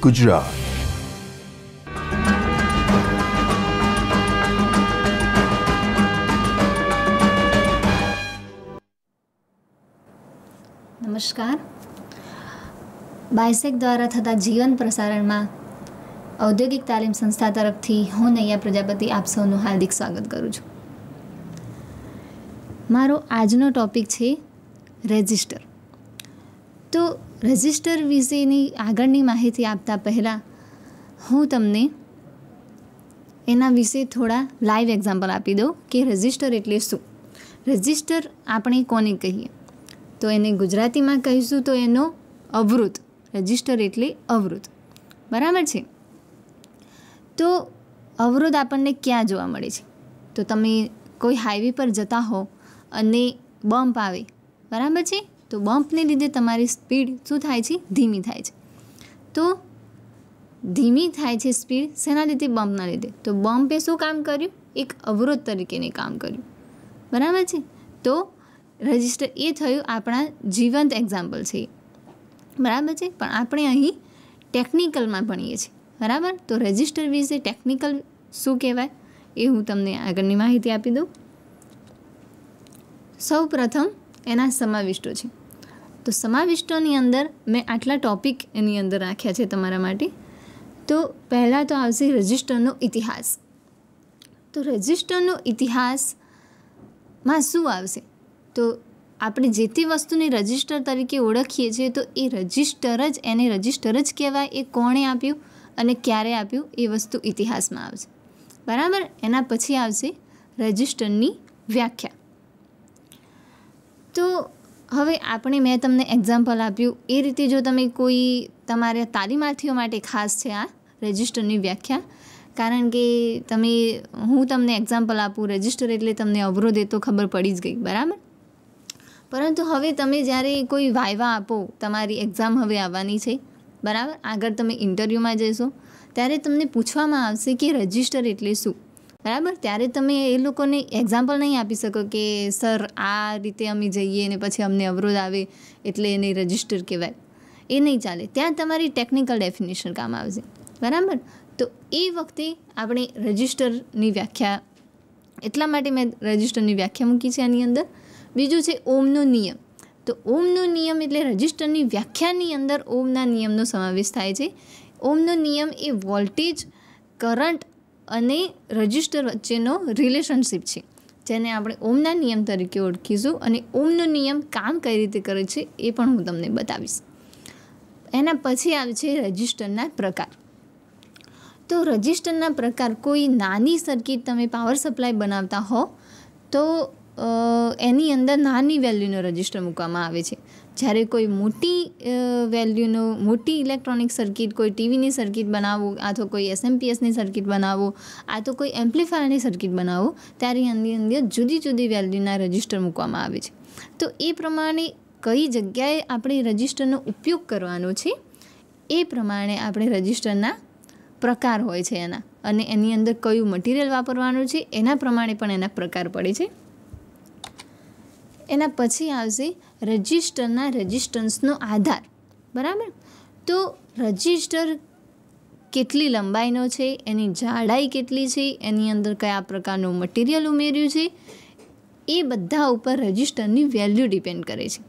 ગુજરાત નમસ્કાર બાયસેક દ્વારા થતા જીવન પ્રસારણમાં ઔદ્યોગિક તાલીમ સંસ્થા તરફથી હું નૈયા પ્રજાપતિ આપ સૌનું હાર્દિક સ્વાગત કરું છું મારો આજનો ટોપિક છે રેજિસ્ટર તો રજિસ્ટર વિશેની આગળની માહિતી આપતા પહેલાં હું તમને એના વિશે થોડા લાઈવ એક્ઝામ્પલ આપી દઉં કે રજિસ્ટર એટલે શું રજિસ્ટર આપણે કોને કહીએ તો એને ગુજરાતીમાં કહીશું તો એનો અવૃત રજિસ્ટર એટલે અવૃત બરાબર છે તો અવરોધ આપણને ક્યાં જોવા મળે છે તો તમે કોઈ હાઈવે પર જતા હો અને બમ્પ આવે બરાબર છે તો બમ્પને લીધે તમારી સ્પીડ શું થાય છે ધીમી થાય છે તો ધીમી થાય છે સ્પીડ શેના લીધે બમ્પના લીધે તો બમ્પે શું કામ કર્યું એક અવરોધ તરીકેને કામ કર્યું બરાબર છે તો રજિસ્ટર એ થયું આપણા જીવંત એક્ઝામ્પલ છે બરાબર છે પણ આપણે અહીં ટેકનિકલમાં ભણીએ છીએ બરાબર તો રજિસ્ટર વિશે ટેકનિકલ શું કહેવાય એ હું તમને આગળની માહિતી આપી દઉં સૌ પ્રથમ એના સમાવિષ્ટો છે તો સમાવિષ્ટોની અંદર મેં આટલા ટૉપિક એની અંદર રાખ્યા છે તમારા માટે તો પહેલાં તો આવશે રજિસ્ટરનો ઇતિહાસ તો રજિસ્ટરનો ઇતિહાસમાં શું આવશે તો આપણે જે તે વસ્તુને રજિસ્ટર તરીકે ઓળખીએ છીએ તો એ રજિસ્ટર જ એને રજિસ્ટર જ કહેવાય એ કોણે આપ્યું અને ક્યારે આપ્યું એ વસ્તુ ઇતિહાસમાં આવશે બરાબર એના પછી આવશે રજિસ્ટરની વ્યાખ્યા તો હવે આપણે મેં તમને એક્ઝામ્પલ આપ્યું એ રીતે જો તમે કોઈ તમારા તાલીમાર્થીઓ માટે ખાસ છે આ રજિસ્ટરની વ્યાખ્યા કારણ કે તમે હું તમને એક્ઝામ્પલ આપું રજિસ્ટર એટલે તમને અવરોધ એ તો ખબર પડી જ ગઈ બરાબર પરંતુ હવે તમે જ્યારે કોઈ વાયવા આપો તમારી એક્ઝામ હવે આવવાની છે બરાબર આગળ તમે ઇન્ટરવ્યૂમાં જશો ત્યારે તમને પૂછવામાં આવશે કે રજિસ્ટર એટલે શું બરાબર ત્યારે તમે એ લોકોને એક્ઝામ્પલ નહીં આપી શકો કે સર આ રીતે અમે જઈએ ને પછી અમને અવરોધ આવે એટલે એને રજિસ્ટર કહેવાય એ નહીં ચાલે ત્યાં તમારી ટેકનિકલ ડેફિનેશન કામ આવશે બરાબર તો એ વખતે આપણે રજિસ્ટરની વ્યાખ્યા એટલા માટે મેં રજિસ્ટરની વ્યાખ્યા મૂકી છે આની અંદર બીજું છે ઓમનો નિયમ તો ઓમનો નિયમ એટલે રજિસ્ટરની વ્યાખ્યાની અંદર ઓમના નિયમનો સમાવેશ થાય છે ઓમનો નિયમ એ વોલ્ટેજ કરંટ અને રજિસ્ટર વચ્ચેનો રિલેશનશિપ છે જેને આપણે ઓમના નિયમ તરીકે ઓળખીશું અને ઓમનો નિયમ કામ કઈ રીતે કરે છે એ પણ હું તમને બતાવીશ એના પછી આવે છે રજિસ્ટરના પ્રકાર તો રજિસ્ટરના પ્રકાર કોઈ નાની સર્કિટ તમે પાવર સપ્લાય બનાવતા હો તો એની અંદર નાની વેલ્યુનો રજિસ્ટર મૂકવામાં આવે છે જ્યારે કોઈ મોટી વેલ્યુનો મોટી ઇલેક્ટ્રોનિક સર્કિટ કોઈ ટીવીની સર્કિટ બનાવો અથવા કોઈ એસએમપીએસની સર્કિટ બનાવો આ તો કોઈ એમ્પ્લીફાયરની સર્કિટ બનાવો ત્યારે એની અંદર જુદી જુદી વેલ્યુના રજિસ્ટર મૂકવામાં આવે છે તો એ પ્રમાણે કઈ જગ્યાએ આપણે રજિસ્ટરનો ઉપયોગ કરવાનો છે એ પ્રમાણે આપણે રજિસ્ટરના પ્રકાર હોય છે એના અને એની અંદર કયું મટીરિયલ વાપરવાનું છે એના પ્રમાણે પણ એના પ્રકાર પડે છે એના પછી આવશે રજિસ્ટરના રજિસ્ટન્સનો આધાર બરાબર તો રજિસ્ટર કેટલી લંબાઈનો છે એની જાડાઈ કેટલી છે એની અંદર કયા પ્રકારનું મટીરિયલ ઉમેર્યું છે એ બધા ઉપર રજિસ્ટરની વેલ્યુ ડિપેન્ડ કરે છે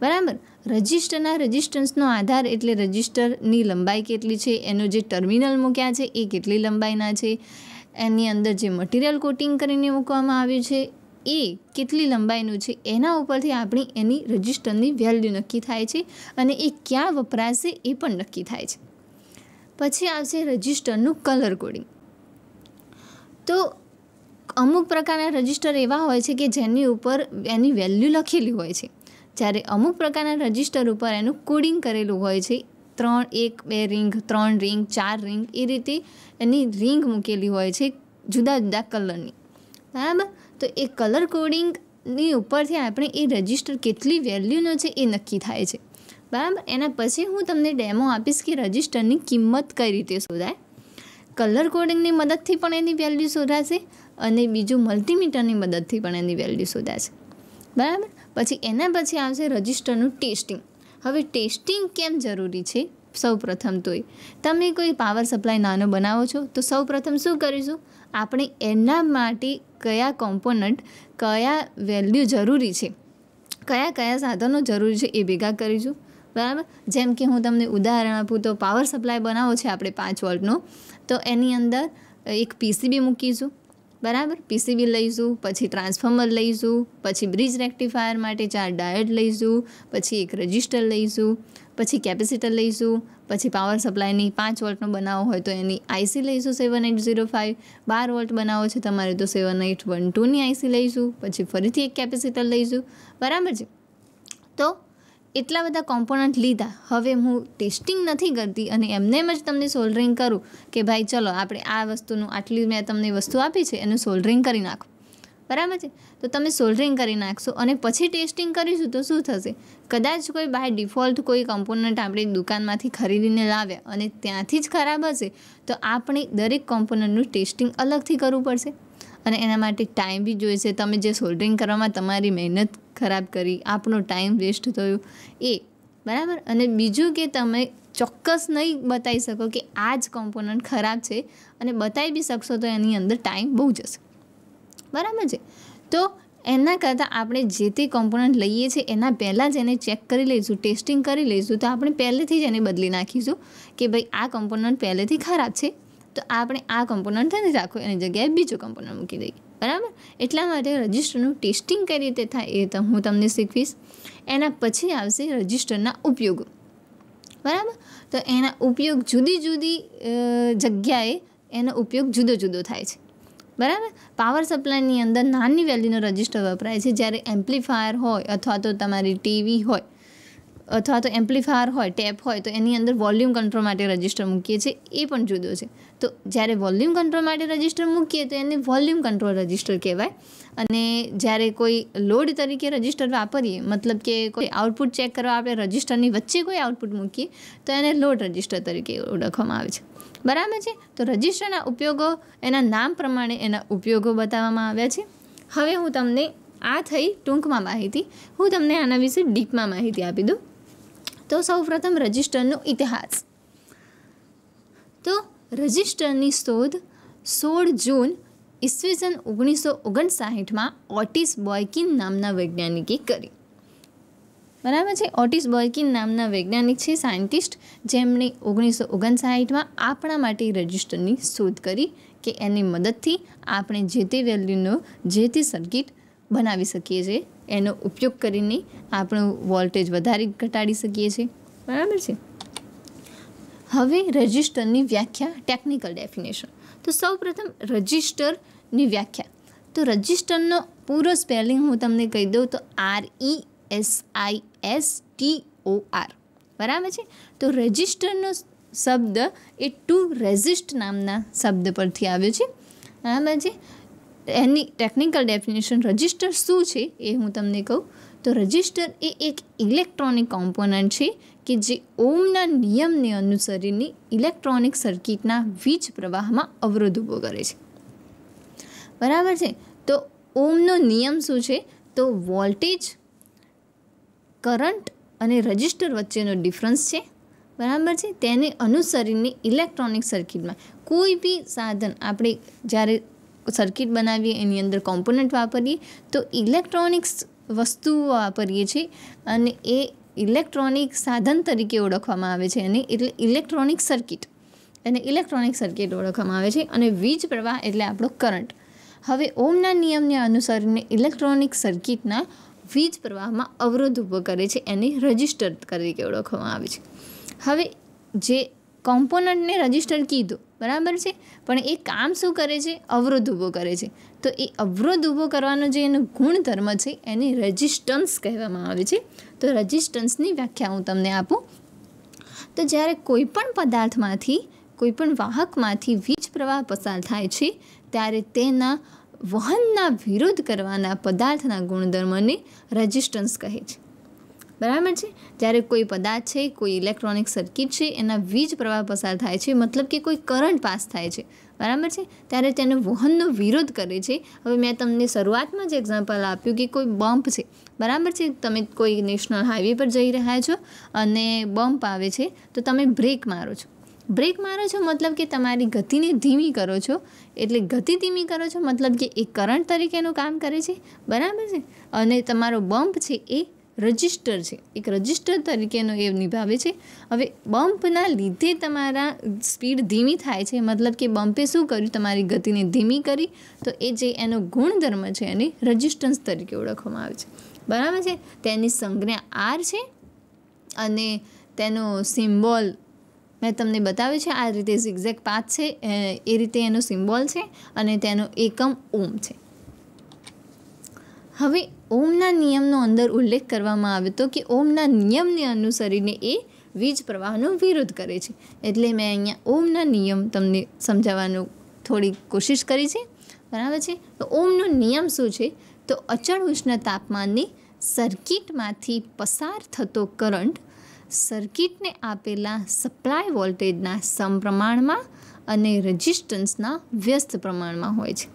બરાબર રજિસ્ટરના રજિસ્ટન્સનો આધાર એટલે રજિસ્ટરની લંબાઈ કેટલી છે એનો જે ટર્મિનલ મૂક્યા છે એ કેટલી લંબાઈના છે એની અંદર જે મટીરિયલ કોટિંગ કરીને મૂકવામાં આવ્યું છે એ કેટલી લંબાઈનું છે એના ઉપરથી આપણી એની રજિસ્ટરની વેલ્યુ નક્કી થાય છે અને એ ક્યાં વપરાશે એ પણ નક્કી થાય છે પછી આવશે રજિસ્ટરનું કલર કોડિંગ તો અમુક પ્રકારના રજિસ્ટર એવા હોય છે કે જેની ઉપર એની વેલ્યુ લખેલી હોય છે જ્યારે અમુક પ્રકારના રજિસ્ટર ઉપર એનું કોડિંગ કરેલું હોય છે ત્રણ એક બે રિંગ ત્રણ રિંગ ચાર રિંગ એ રીતે એની રિંગ મૂકેલી હોય છે જુદા જુદા કલરની બરાબર તો એ કલર કોડિંગની ઉપરથી આપણે એ રજિસ્ટર કેટલી વેલ્યુનો છે એ નક્કી થાય છે બરાબર એના પછી હું તમને ડેમો આપીશ કે રજિસ્ટરની કિંમત કઈ રીતે શોધાય કલર કોડિંગની મદદથી પણ એની વેલ્યુ શોધાશે અને બીજું મલ્ટીમીટરની મદદથી પણ એની વેલ્યુ શોધાશે બરાબર પછી એના પછી આવશે રજિસ્ટરનું ટેસ્ટિંગ હવે ટેસ્ટિંગ કેમ જરૂરી છે સૌ પ્રથમ તો તમે કોઈ પાવર સપ્લાય નાનો બનાવો છો તો સૌ પ્રથમ શું કરીશું આપણે એના માટે કયા કોમ્પોનન્ટ કયા વેલ્યુ જરૂરી છે કયા કયા સાધનો જરૂરી છે એ ભેગા કરીશું બરાબર જેમ કે હું તમને ઉદાહરણ આપું તો પાવર સપ્લાય બનાવો છે આપણે પાંચ વોલ્ટનો તો એની અંદર એક પીસીબી મૂકીશું બરાબર પીસીબી લઈશું પછી ટ્રાન્સફોર્મર લઈશું પછી બ્રિજ રેક્ટિફાયર માટે ચાર ડાયટ લઈશું પછી એક રજિસ્ટર લઈશું પછી કેપેસિટર લઈશું પછી પાવર સપ્લાયની પાંચ વોલ્ટનો બનાવો હોય તો એની આઈસી લઈશું સેવન એટ ઝીરો ફાઇવ બાર વોલ્ટ બનાવો છે તમારે તો સેવન એટ વન ટુની આઈસી લઈશું પછી ફરીથી એક કેપેસિટર લઈશું બરાબર છે તો એટલા બધા કોમ્પોનન્ટ લીધા હવે હું ટેસ્ટિંગ નથી કરતી અને એમને જ તમને સોલ્ડરિંગ કરું કે ભાઈ ચલો આપણે આ વસ્તુનું આટલી મેં તમને વસ્તુ આપી છે એનું સોલ્ડરિંગ કરી નાખો બરાબર છે તો તમે સોલ્ડરિંગ કરી નાખશો અને પછી ટેસ્ટિંગ કરીશું તો શું થશે કદાચ કોઈ બાય ડિફોલ્ટ કોઈ કોમ્પોનન્ટ આપણે દુકાનમાંથી ખરીદીને લાવ્યા અને ત્યાંથી જ ખરાબ હશે તો આપણે દરેક કોમ્પોનન્ટનું ટેસ્ટિંગ અલગથી કરવું પડશે અને એના માટે ટાઈમ બી જોઈશે તમે જે સોલ્ડરિંગ કરવામાં તમારી મહેનત ખરાબ કરી આપણો ટાઈમ વેસ્ટ થયો એ બરાબર અને બીજું કે તમે ચોક્કસ નહીં બતાવી શકો કે આ જ કોમ્પોનન્ટ ખરાબ છે અને બતાવી બી શકશો તો એની અંદર ટાઈમ બહુ જશે બરાબર છે તો એના કરતાં આપણે જે તે કોમ્પોનન્ટ લઈએ છીએ એના પહેલાં જ એને ચેક કરી લઈશું ટેસ્ટિંગ કરી લઈશું તો આપણે પહેલેથી જ એને બદલી નાખીશું કે ભાઈ આ કોમ્પોનન્ટ પહેલેથી ખરાબ છે તો આપણે આ કમ્પોનન્ટ નથી રાખવું એની જગ્યાએ બીજો કમ્પોનન્ટ મૂકી દઈએ બરાબર એટલા માટે રજિસ્ટરનું ટેસ્ટિંગ કઈ રીતે થાય એ તો હું તમને શીખવીશ એના પછી આવશે રજિસ્ટરના ઉપયોગ બરાબર તો એના ઉપયોગ જુદી જુદી જગ્યાએ એનો ઉપયોગ જુદો જુદો થાય છે બરાબર પાવર સપ્લાયની અંદર નાની વેલ્યુનો રજિસ્ટર વપરાય છે જ્યારે એમ્પ્લીફાયર હોય અથવા તો તમારી ટીવી હોય અથવા તો એમ્પ્લીફાયર હોય ટેપ હોય તો એની અંદર વોલ્યુમ કંટ્રોલ માટે રજિસ્ટર મૂકીએ છીએ એ પણ જુદો છે તો જ્યારે વોલ્યુમ કંટ્રોલ માટે રજિસ્ટર મૂકીએ તો એને વોલ્યુમ કંટ્રોલ રજિસ્ટર કહેવાય અને જ્યારે કોઈ લોડ તરીકે રજિસ્ટર વાપરીએ મતલબ કે કોઈ આઉટપુટ ચેક કરવા આપણે રજિસ્ટરની વચ્ચે કોઈ આઉટપુટ મૂકીએ તો એને લોડ રજિસ્ટર તરીકે ઓળખવામાં આવે છે બરાબર છે તો રજિસ્ટરના ઉપયોગો એના નામ પ્રમાણે એના ઉપયોગો બતાવવામાં આવ્યા છે હવે હું તમને આ થઈ ટૂંકમાં માહિતી હું તમને આના વિશે ડીપમાં માહિતી આપી દઉં તો સૌપ્રથમ રજિસ્ટરનો ઇતિહાસ તો રજિસ્ટરની શોધ સોળ જૂન ઈસવીસન ઓગણીસો ઓગણસાઠમાં ઓટિસ બોયકિન નામના વૈજ્ઞાનિકે કરી બરાબર છે ઓટિસ બોયકિન નામના વૈજ્ઞાનિક છે સાયન્ટિસ્ટ જેમણે ઓગણીસો ઓગણસાઠમાં આપણા માટે રજિસ્ટરની શોધ કરી કે એની મદદથી આપણે જે તે વેલ્યુનો જે તે સર્કિટ બનાવી શકીએ છીએ એનો ઉપયોગ કરીને આપણું વોલ્ટેજ વધારી ઘટાડી શકીએ છીએ બરાબર છે હવે રજિસ્ટરની વ્યાખ્યા ટેકનિકલ ડેફિનેશન તો સૌપ્રથમ રજિસ્ટરની વ્યાખ્યા તો રજિસ્ટરનો પૂરો સ્પેલિંગ હું તમને કહી દઉં તો R E S I S T O R બરાબર છે તો રજિસ્ટરનો શબ્દ એ ટુ રેઝિસ્ટ નામના શબ્દ પરથી આવ્યો છે બરાબર છે એની ટેકનિકલ ડેફિનેશન રજિસ્ટર શું છે એ હું તમને કહું તો રજિસ્ટર એ એક ઇલેક્ટ્રોનિક કોમ્પોનન્ટ છે કે જે ઓમના નિયમને અનુસરીને ઇલેક્ટ્રોનિક સર્કિટના વીજ પ્રવાહમાં અવરોધ ઊભો કરે છે બરાબર છે તો ઓમનો નિયમ શું છે તો વોલ્ટેજ કરંટ અને રજિસ્ટર વચ્ચેનો ડિફરન્સ છે બરાબર છે તેને અનુસરીને ઇલેક્ટ્રોનિક સર્કિટમાં કોઈ બી સાધન આપણે જ્યારે સર્કિટ બનાવીએ એની અંદર કોમ્પોનન્ટ વાપરીએ તો ઇલેક્ટ્રોનિક્સ વસ્તુઓ વાપરીએ છીએ અને એ ઇલેક્ટ્રોનિક સાધન તરીકે ઓળખવામાં આવે છે અને એટલે ઇલેક્ટ્રોનિક સર્કિટ એને ઇલેક્ટ્રોનિક સર્કિટ ઓળખવામાં આવે છે અને વીજ પ્રવાહ એટલે આપણો કરંટ હવે ઓમના નિયમને અનુસરીને ઇલેક્ટ્રોનિક સર્કિટના વીજ પ્રવાહમાં અવરોધ ઊભો કરે છે એને રજિસ્ટર તરીકે ઓળખવામાં આવે છે હવે જે કોમ્પોનન્ટને રજિસ્ટર કીધું બરાબર છે પણ એ કામ શું કરે છે અવરોધ ઊભો કરે છે તો એ અવરોધ ઊભો કરવાનો જે એનો ગુણધર્મ છે એને રજિસ્ટન્સ કહેવામાં આવે છે તો રજિસ્ટન્સની વ્યાખ્યા હું તમને આપું તો જ્યારે કોઈપણ પદાર્થમાંથી કોઈપણ વાહકમાંથી વીજ પ્રવાહ પસાર થાય છે ત્યારે તેના વહનના વિરોધ કરવાના પદાર્થના ગુણધર્મને રજિસ્ટન્સ કહે છે બરાબર છે જ્યારે કોઈ પદાર્થ છે કોઈ ઇલેક્ટ્રોનિક સર્કિટ છે એના વીજ પ્રવાહ પસાર થાય છે મતલબ કે કોઈ કરંટ પાસ થાય છે બરાબર છે ત્યારે તેને વહનનો વિરોધ કરે છે હવે મેં તમને શરૂઆતમાં જ એક્ઝામ્પલ આપ્યું કે કોઈ બમ્પ છે બરાબર છે તમે કોઈ નેશનલ હાઈવે પર જઈ રહ્યા છો અને બમ્પ આવે છે તો તમે બ્રેક મારો છો બ્રેક મારો છો મતલબ કે તમારી ગતિને ધીમી કરો છો એટલે ગતિ ધીમી કરો છો મતલબ કે એ કરંટ તરીકેનું કામ કરે છે બરાબર છે અને તમારો બમ્પ છે એ રજિસ્ટર છે એક રજિસ્ટર તરીકેનો એ નિભાવે છે હવે બમ્પના લીધે તમારા સ્પીડ ધીમી થાય છે મતલબ કે બમ્પે શું કર્યું તમારી ગતિને ધીમી કરી તો એ જે એનો ગુણધર્મ છે એને રજિસ્ટન્સ તરીકે ઓળખવામાં આવે છે બરાબર છે તેની સંજ્ઞા આર છે અને તેનો સિમ્બોલ મેં તમને બતાવ્યું છે આ રીતે ઝિગઝેક પાથ છે એ રીતે એનો સિમ્બોલ છે અને તેનો એકમ ઓમ છે હવે ઓમના નિયમનો અંદર ઉલ્લેખ કરવામાં આવ્યો હતો કે ઓમના નિયમને અનુસરીને એ વીજ પ્રવાહનો વિરોધ કરે છે એટલે મેં અહીંયા ઓમના નિયમ તમને સમજાવવાનું થોડી કોશિશ કરી છે બરાબર છે તો ઓમનો નિયમ શું છે તો અચળ ઉષ્ણ તાપમાનની સર્કિટમાંથી પસાર થતો કરંટ સર્કિટને આપેલા સપ્લાય વોલ્ટેજના સમપ્રમાણમાં અને રેઝિસ્ટન્સના વ્યસ્ત પ્રમાણમાં હોય છે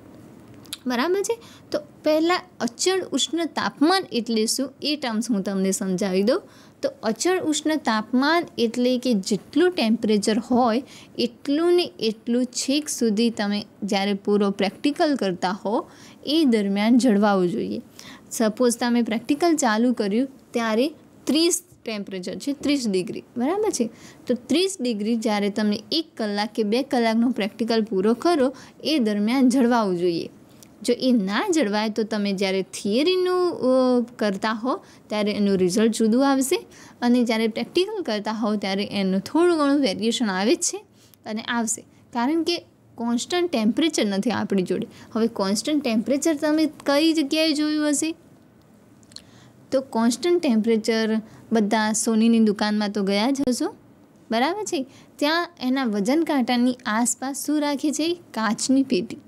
બરાબર છે તો પહેલાં અચળ ઉષ્ણ તાપમાન એટલે શું એ ટર્મ્સ હું તમને સમજાવી દઉં તો અચળ ઉષ્ણ તાપમાન એટલે કે જેટલું ટેમ્પરેચર હોય એટલું ને એટલું છેક સુધી તમે જ્યારે પૂરો પ્રેક્ટિકલ કરતા હો એ દરમિયાન જળવાવું જોઈએ સપોઝ તમે પ્રેક્ટિકલ ચાલુ કર્યું ત્યારે ત્રીસ ટેમ્પરેચર છે ત્રીસ ડિગ્રી બરાબર છે તો ત્રીસ ડિગ્રી જ્યારે તમે એક કલાક કે બે કલાકનો પ્રેક્ટિકલ પૂરો કરો એ દરમિયાન જળવાવું જોઈએ જો એ ના જળવાય તો તમે જ્યારે થિયરીનું કરતા હો ત્યારે એનું રિઝલ્ટ જુદું આવશે અને જ્યારે પ્રેક્ટિકલ કરતા હો ત્યારે એનું થોડું ઘણું વેરિએશન આવે જ છે અને આવશે કારણ કે કોન્સ્ટન્ટ ટેમ્પરેચર નથી આપણી જોડે હવે કોન્સ્ટન્ટ ટેમ્પરેચર તમે કઈ જગ્યાએ જોયું હશે તો કોન્સ્ટન્ટ ટેમ્પરેચર બધા સોનીની દુકાનમાં તો ગયા જ હશો બરાબર છે ત્યાં એના વજન કાંટાની આસપાસ શું રાખે છે કાચની પેટી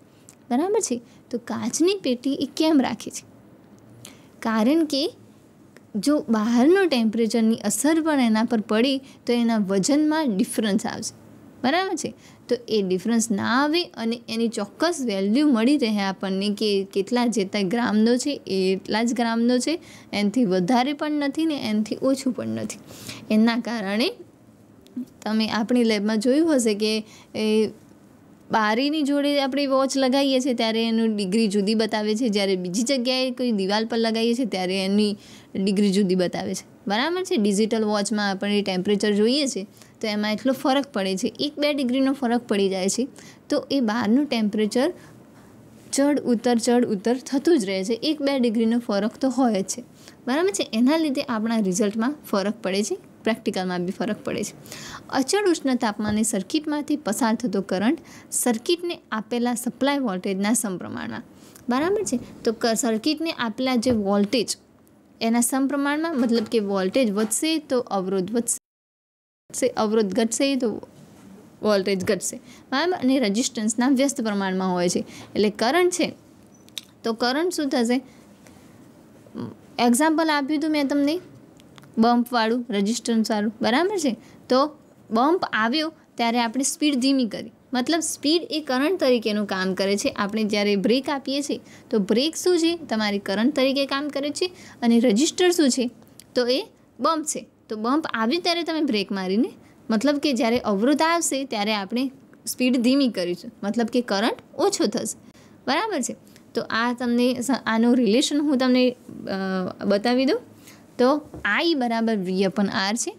બરાબર છે તો કાચની પેટી એ કેમ રાખે છે કારણ કે જો બહારનો ટેમ્પરેચરની અસર પણ એના પર પડી તો એના વજનમાં ડિફરન્સ આવશે બરાબર છે તો એ ડિફરન્સ ના આવે અને એની ચોક્કસ વેલ્યુ મળી રહે આપણને કે કેટલા જેટલા ગ્રામનો છે એ એટલા જ ગ્રામનો છે એનાથી વધારે પણ નથી ને એનાથી ઓછું પણ નથી એના કારણે તમે આપણી લેબમાં જોયું હશે કે એ બારીની જોડે આપણે વોચ લગાવીએ છીએ ત્યારે એનું ડિગ્રી જુદી બતાવે છે જ્યારે બીજી જગ્યાએ કોઈ દિવાલ પર લગાવીએ છીએ ત્યારે એની ડિગ્રી જુદી બતાવે છે બરાબર છે ડિજિટલ વોચમાં આપણે ટેમ્પરેચર જોઈએ છે તો એમાં એટલો ફરક પડે છે એક બે ડિગ્રીનો ફરક પડી જાય છે તો એ બહારનું ટેમ્પરેચર ચઢ ઉતર ચઢ ઉતર થતું જ રહે છે એક બે ડિગ્રીનો ફરક તો હોય જ છે બરાબર છે એના લીધે આપણા રિઝલ્ટમાં ફરક પડે છે પ્રેક્ટિકલમાં બી ફરક પડે છે અચળ ઉષ્ણ તાપમાને સર્કિટમાંથી પસાર થતો કરંટ સર્કિટને આપેલા સપ્લાય વોલ્ટેજના સમપ્રમાણમાં બરાબર છે તો સર્કિટને આપેલા જે વોલ્ટેજ એના સમપ્રમાણમાં મતલબ કે વોલ્ટેજ વધશે તો અવરોધ વધશે અવરોધ ઘટશે તો વોલ્ટેજ ઘટશે બરાબર અને રજિસ્ટન્સના વ્યસ્ત પ્રમાણમાં હોય છે એટલે કરંટ છે તો કરંટ શું થશે એક્ઝામ્પલ આપ્યું હતું મેં તમને બમ્પવાળું રજિસ્ટર્ન બરાબર છે તો બમ્પ આવ્યો ત્યારે આપણે સ્પીડ ધીમી કરી મતલબ સ્પીડ એ કરંટ તરીકેનું કામ કરે છે આપણે જ્યારે બ્રેક આપીએ છીએ તો બ્રેક શું છે તમારી કરંટ તરીકે કામ કરે છે અને રજિસ્ટર શું છે તો એ બમ્પ છે તો બમ્પ આવ્યું ત્યારે તમે બ્રેક મારીને મતલબ કે જ્યારે અવરોધ આવશે ત્યારે આપણે સ્પીડ ધીમી કરીશું મતલબ કે કરંટ ઓછો થશે બરાબર છે તો આ તમને આનો રિલેશન હું તમને બતાવી દઉં તો આઈ બરાબર વી અપન આર છે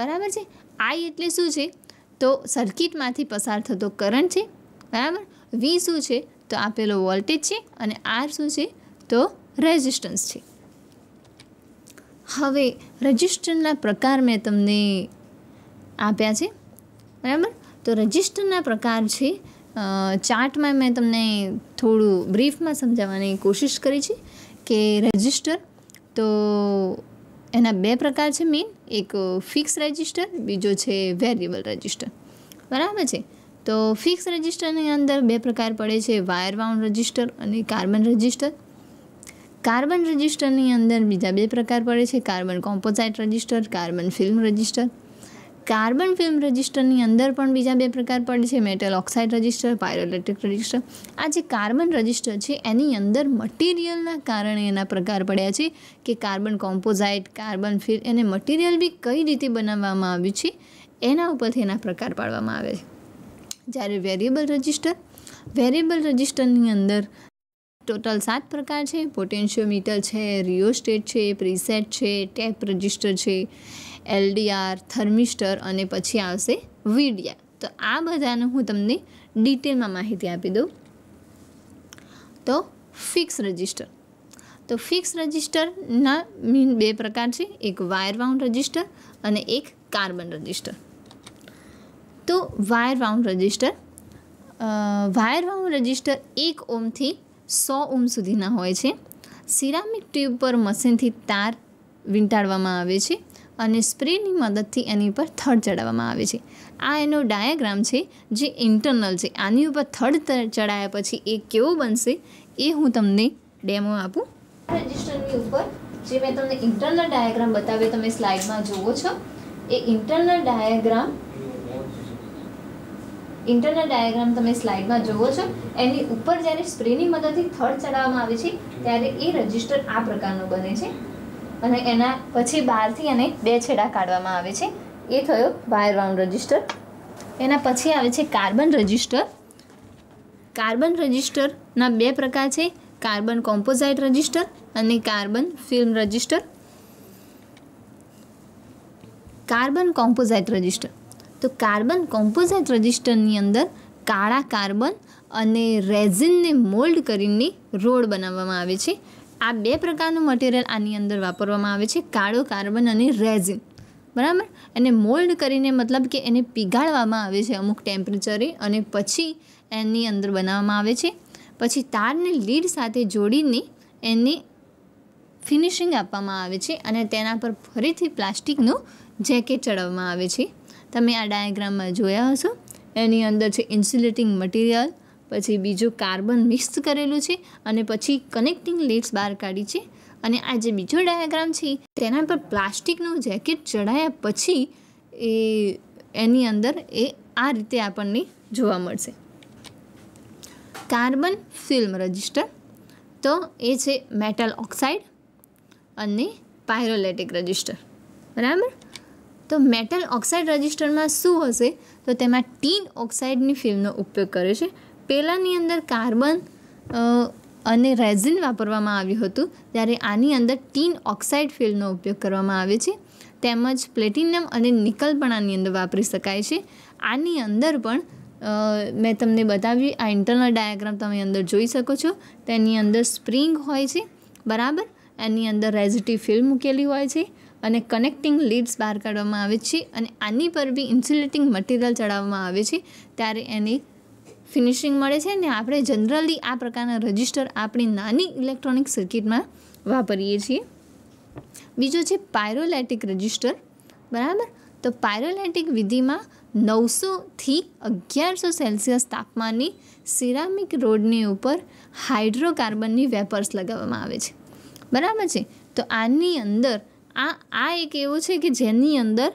બરાબર છે આઈ એટલે શું છે તો સર્કિટમાંથી પસાર થતો કરંટ છે બરાબર વી શું છે તો આપેલો વોલ્ટેજ છે અને આર શું છે તો રેઝિસ્ટન્સ છે હવે રજિસ્ટરના પ્રકાર મેં તમને આપ્યા છે બરાબર તો રજિસ્ટરના પ્રકાર છે ચાર્ટમાં મેં તમને થોડું બ્રીફમાં સમજાવવાની કોશિશ કરી છે કે રજિસ્ટર તો એના બે પ્રકાર છે મેઇન એક ફિક્સ રજિસ્ટર બીજો છે વેરિયેબલ રજિસ્ટર બરાબર છે તો ફિક્સ રજિસ્ટરની અંદર બે પ્રકાર પડે છે વાયર વાઉન્ડ રજિસ્ટર અને કાર્બન રજિસ્ટર કાર્બન રજિસ્ટરની અંદર બીજા બે પ્રકાર પડે છે carbon composite resistor carbon film resistor carbon film રજિસ્ટરની અંદર પણ બીજા બે પ્રકાર પડે છે metal oxide resistor pyrolytic resistor આ જે કાર્બન રજિસ્ટર છે એની અંદર મટીરિયલના કારણે એના પ્રકાર પડ્યા છે કે કાર્બન કોમ્પોઝાઇટ કાર્બન ફિલ એને મટીરિયલ બી કઈ રીતે બનાવવામાં આવ્યું છે એના ઉપરથી એના પ્રકાર પાડવામાં આવે છે જ્યારે વેરિયેબલ રજિસ્ટર વેરિયેબલ રજિસ્ટરની અંદર ટોટલ સાત પ્રકાર છે પોટેન્શિયોમીટર છે રિયોસ્ટેટ છે પ્રિસેટ છે ટેપ રજિસ્ટર છે એલડીઆર થર્મિસ્ટર અને પછી આવશે વીડિયા તો આ બધાનું હું તમને ડિટેલમાં માહિતી આપી દઉં તો ફિક્સ રજિસ્ટર તો ફિક્સ રજિસ્ટરના મીન બે પ્રકાર છે એક વાયર વાઉન્ડ રજિસ્ટર અને એક કાર્બન રજિસ્ટર તો wire wound resistor wire wound resistor એક ઓમથી સો ઓમ સુધીના હોય છે સિરામિક ટ્યુબ પર મશીનથી તાર વીંટાળવામાં આવે છે અને સ્પ્રેની મદદથી એની ઉપર થડ ચડાવવામાં આવે છે આ એનો ડાયાગ્રામ છે જે ઇન્ટરનલ છે આની ઉપર થડ ચડાયા પછી એ કેવું બનશે એ હું તમને ડેમો આપું રજિસ્ટરની ઉપર જે મેં તમને ઇન્ટરનલ ડાયાગ્રામ બતાવ્યો તમે સ્લાઇડમાં જુઓ છો એ ઇન્ટરનલ ડાયાગ્રામ ઇન્ટરનલ ડાયાગ્રામ તમે સ્લાઇડમાં જુઓ છો એની ઉપર જ્યારે સ્પ્રેની મદદથી થડ ચડાવવામાં આવે છે ત્યારે એ રજિસ્ટર આ પ્રકારનું બને છે અને એના પછી બહારથી અને બે છેડા કાઢવામાં આવે છે એ થયો વાયર વાઉન્ડ રજિસ્ટર એના પછી આવે છે કાર્બન રજિસ્ટર કાર્બન રજિસ્ટરના બે પ્રકાર છે કાર્બન કોમ્પોઝાઇટ રજિસ્ટર અને carbon film resistor carbon composite resistor તો કાર્બન કોમ્પોઝાઇટ રજિસ્ટરની અંદર કાળા કાર્બન અને રેઝિનને મોલ્ડ કરીને રોડ બનાવવામાં આવે છે આ બે પ્રકારનું મટીરિયલ આની અંદર વાપરવામાં આવે છે કાળો કાર્બન અને રેઝિન બરાબર એને મોલ્ડ કરીને મતલબ કે એને પીગાળવામાં આવે છે અમુક ટેમ્પરેચરે અને પછી એની અંદર બનાવવામાં આવે છે પછી તારને લીડ સાથે જોડીને એને ફિનિશિંગ આપવામાં આવે છે અને તેના પર ફરીથી પ્લાસ્ટિકનું જેકેટ ચડાવવામાં આવે છે તમે આ ડાયાગ્રામમાં જોયા હશો એની અંદર છે ઇન્સ્યુલેટિંગ મટીરિયલ પછી બીજું કાર્બન મિક્સ કરેલું છે અને પછી કનેક્ટિંગ લેટ્સ બહાર કાઢી છે અને આ જે બીજો ડાયાગ્રામ છે તેના પર પ્લાસ્ટિકનું જેકેટ ચડાયા પછી એ એની અંદર એ આ રીતે આપણને જોવા મળશે કાર્બન ફિલ્મ રજિસ્ટર તો એ છે મેટલ ઓક્સાઇડ અને પાયરોલેટિક રજિસ્ટર બરાબર તો મેટલ ઓક્સાઇડ રજિસ્ટરમાં શું હશે તો તેમાં ટીન ઓક્સાઇડની ફિલ્મનો ઉપયોગ કરે છે પહેલાંની અંદર કાર્બન અને રેઝિન વાપરવામાં આવ્યું હતું ત્યારે આની અંદર ટીન ઓક્સાઇડ ફિલનો ઉપયોગ કરવામાં આવે છે તેમજ પ્લેટિનિયમ અને નિકલ પણ આની અંદર વાપરી શકાય છે આની અંદર પણ મેં તમને બતાવ્યું આ ઇન્ટરનલ ડાયાગ્રામ તમે અંદર જોઈ શકો છો તેની અંદર સ્પ્રિંગ હોય છે બરાબર એની અંદર રેઝિટિવ ફિલ્મ મૂકેલી હોય છે અને કનેક્ટિંગ લીડ્સ બહાર કાઢવામાં આવે છે અને આની પર બી ઇન્સ્યુલેટિંગ મટીરિયલ ચડાવવામાં આવે છે ત્યારે એની ફિનિશિંગ મળે છે ને આપણે જનરલી આ પ્રકારના રજિસ્ટર આપણી નાની ઇલેક્ટ્રોનિક સર્કિટમાં વાપરીએ છીએ બીજો છે પાયરોલેટિક રજિસ્ટર બરાબર તો પાયરોલેટિક વિધિમાં નવસોથી અગિયારસો સેલ્સિયસ તાપમાનની સિરામિક રોડની ઉપર હાઇડ્રોકાર્બનની વેપર્સ લગાવવામાં આવે છે બરાબર છે તો આની અંદર આ આ એક એવો છે કે જેની અંદર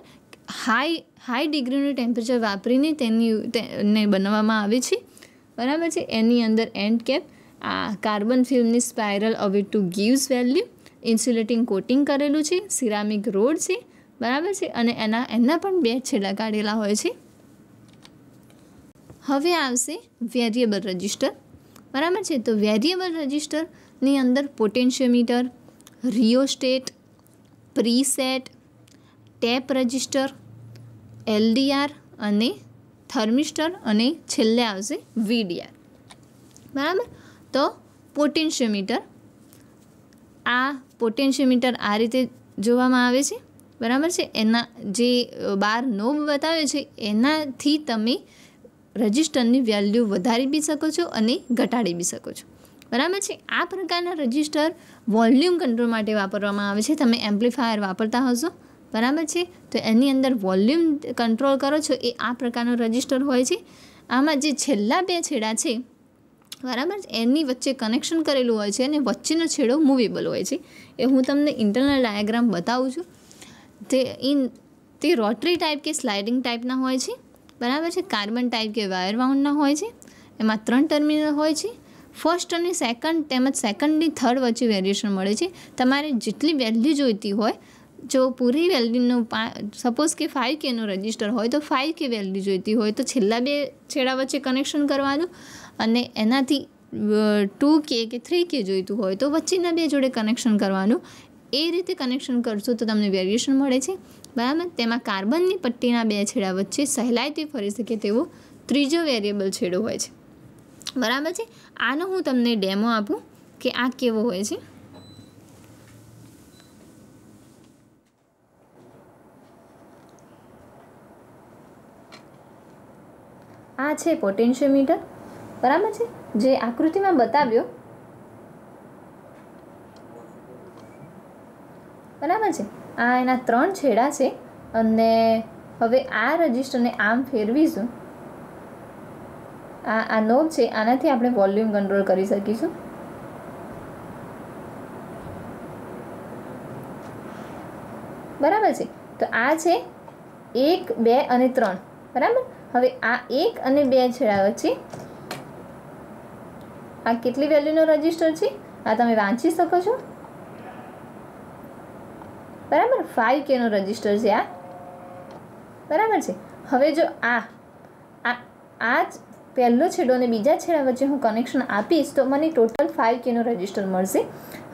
હાઈ હાઈ ડિગ્રીનું ટેમ્પરેચર વાપરીને તેની તેને બનાવવામાં આવે છે બરાબર છે એની અંદર એન્ડ કેપ આ કાર્બન ફિલ્મની spiral away to gives value insulating coating કરેલું છે સિરામિક રોડ છે બરાબર છે અને એના એના પણ બે છેડા કાઢેલા હોય છે હવે આવશે વેરિયેબલ રજિસ્ટર બરાબર છે તો વેરિયેબલ રજિસ્ટરની અંદર potentiometer rheostat preset tap resistor LDR અને થર્મિસ્ટર અને છેલ્લે આવશે વીડીઆર બરાબર તો પોટેન્શિયોમીટર આ પોટેન્શિયોમીટર આ રીતે જોવામાં આવે છે બરાબર છે એના જે બાર નોબ બતાવે છે એનાથી તમે રજિસ્ટરની વેલ્યુ વધારી બી શકો છો અને ઘટાડી બી શકો છો બરાબર છે આ પ્રકારના રજિસ્ટર વોલ્યુમ કંટ્રોલ માટે વાપરવામાં આવે છે તમે એમ્પ્લીફાયર વાપરતા હશો બરાબર છે તો એની અંદર વોલ્યુમ કંટ્રોલ કરો છો એ આ પ્રકારનો રજિસ્ટર હોય છે આમાં જે છેલ્લા બે છેડા છે બરાબર એની વચ્ચે કનેક્શન કરેલું હોય છે અને વચ્ચેનો છેડો મૂવેબલ હોય છે એ હું તમને ઇન્ટરનલ ડાયાગ્રામ બતાવું છું તે ઇન તે રોટરી ટાઈપ કે સ્લાઇડિંગ ટાઈપના હોય છે બરાબર છે કાર્બન ટાઈપ કે વાયર વાઉન્ડના હોય છે એમાં ત્રણ ટર્મિનલ હોય છે ફર્સ્ટ અને સેકન્ડ તેમજ સેકન્ડની થર્ડ વચ્ચે વેરિએશન મળે છે તમારે જેટલી વેલ્યુ જોઈતી હોય જો પૂરી વેલ્યુનું સપોઝ કે ફાઇવ કેનું રજિસ્ટર હોય તો ફાઇવ કે વેલ્ડી જોઈતી હોય તો છેલ્લા બે છેડા વચ્ચે કનેક્શન કરવાનું અને એનાથી ટુ કે કે થ્રી કે જોઈતું હોય તો વચ્ચેના બે જોડે કનેક્શન કરવાનું એ રીતે કનેક્શન કરશો તો તમને વેરિએશન મળે છે બરાબર તેમાં કાર્બનની પટ્ટીના બે છેડા વચ્ચે સહેલાઈથી ફરી શકે તેવો ત્રીજો વેરિયેબલ છેડો હોય છે બરાબર છે આનો હું તમને ડેમો આપું કે આ કેવો હોય છે આ છે પોટેન્શિયોમીટર બરાબર છે જે આકૃતિમાં બતાવ્યો બરાબર છે આ એના ત્રણ છેડા છે અને હવે આ રજિસ્ટરને આમ ફેરવીશું આ આ નોબ છે આનાથી આપણે વોલ્યુમ કંટ્રોલ કરી શકીશું બરાબર છે તો આ છે એક બે અને ત્રણ બરાબર હવે આ એક અને બે છેડા વચ્ચે આ કેટલી વેલ્યુનો રજિસ્ટર છે આ તમે વાંચી શકો છો બરાબર ફાઈવ કેનો રજિસ્ટર છે આ બરાબર છે હવે જો આ આ જ પહેલો છેડો અને બીજા છેડા વચ્ચે હું કનેક્શન આપીશ તો મને ટોટલ ફાઈવ કેનો રજિસ્ટર મળશે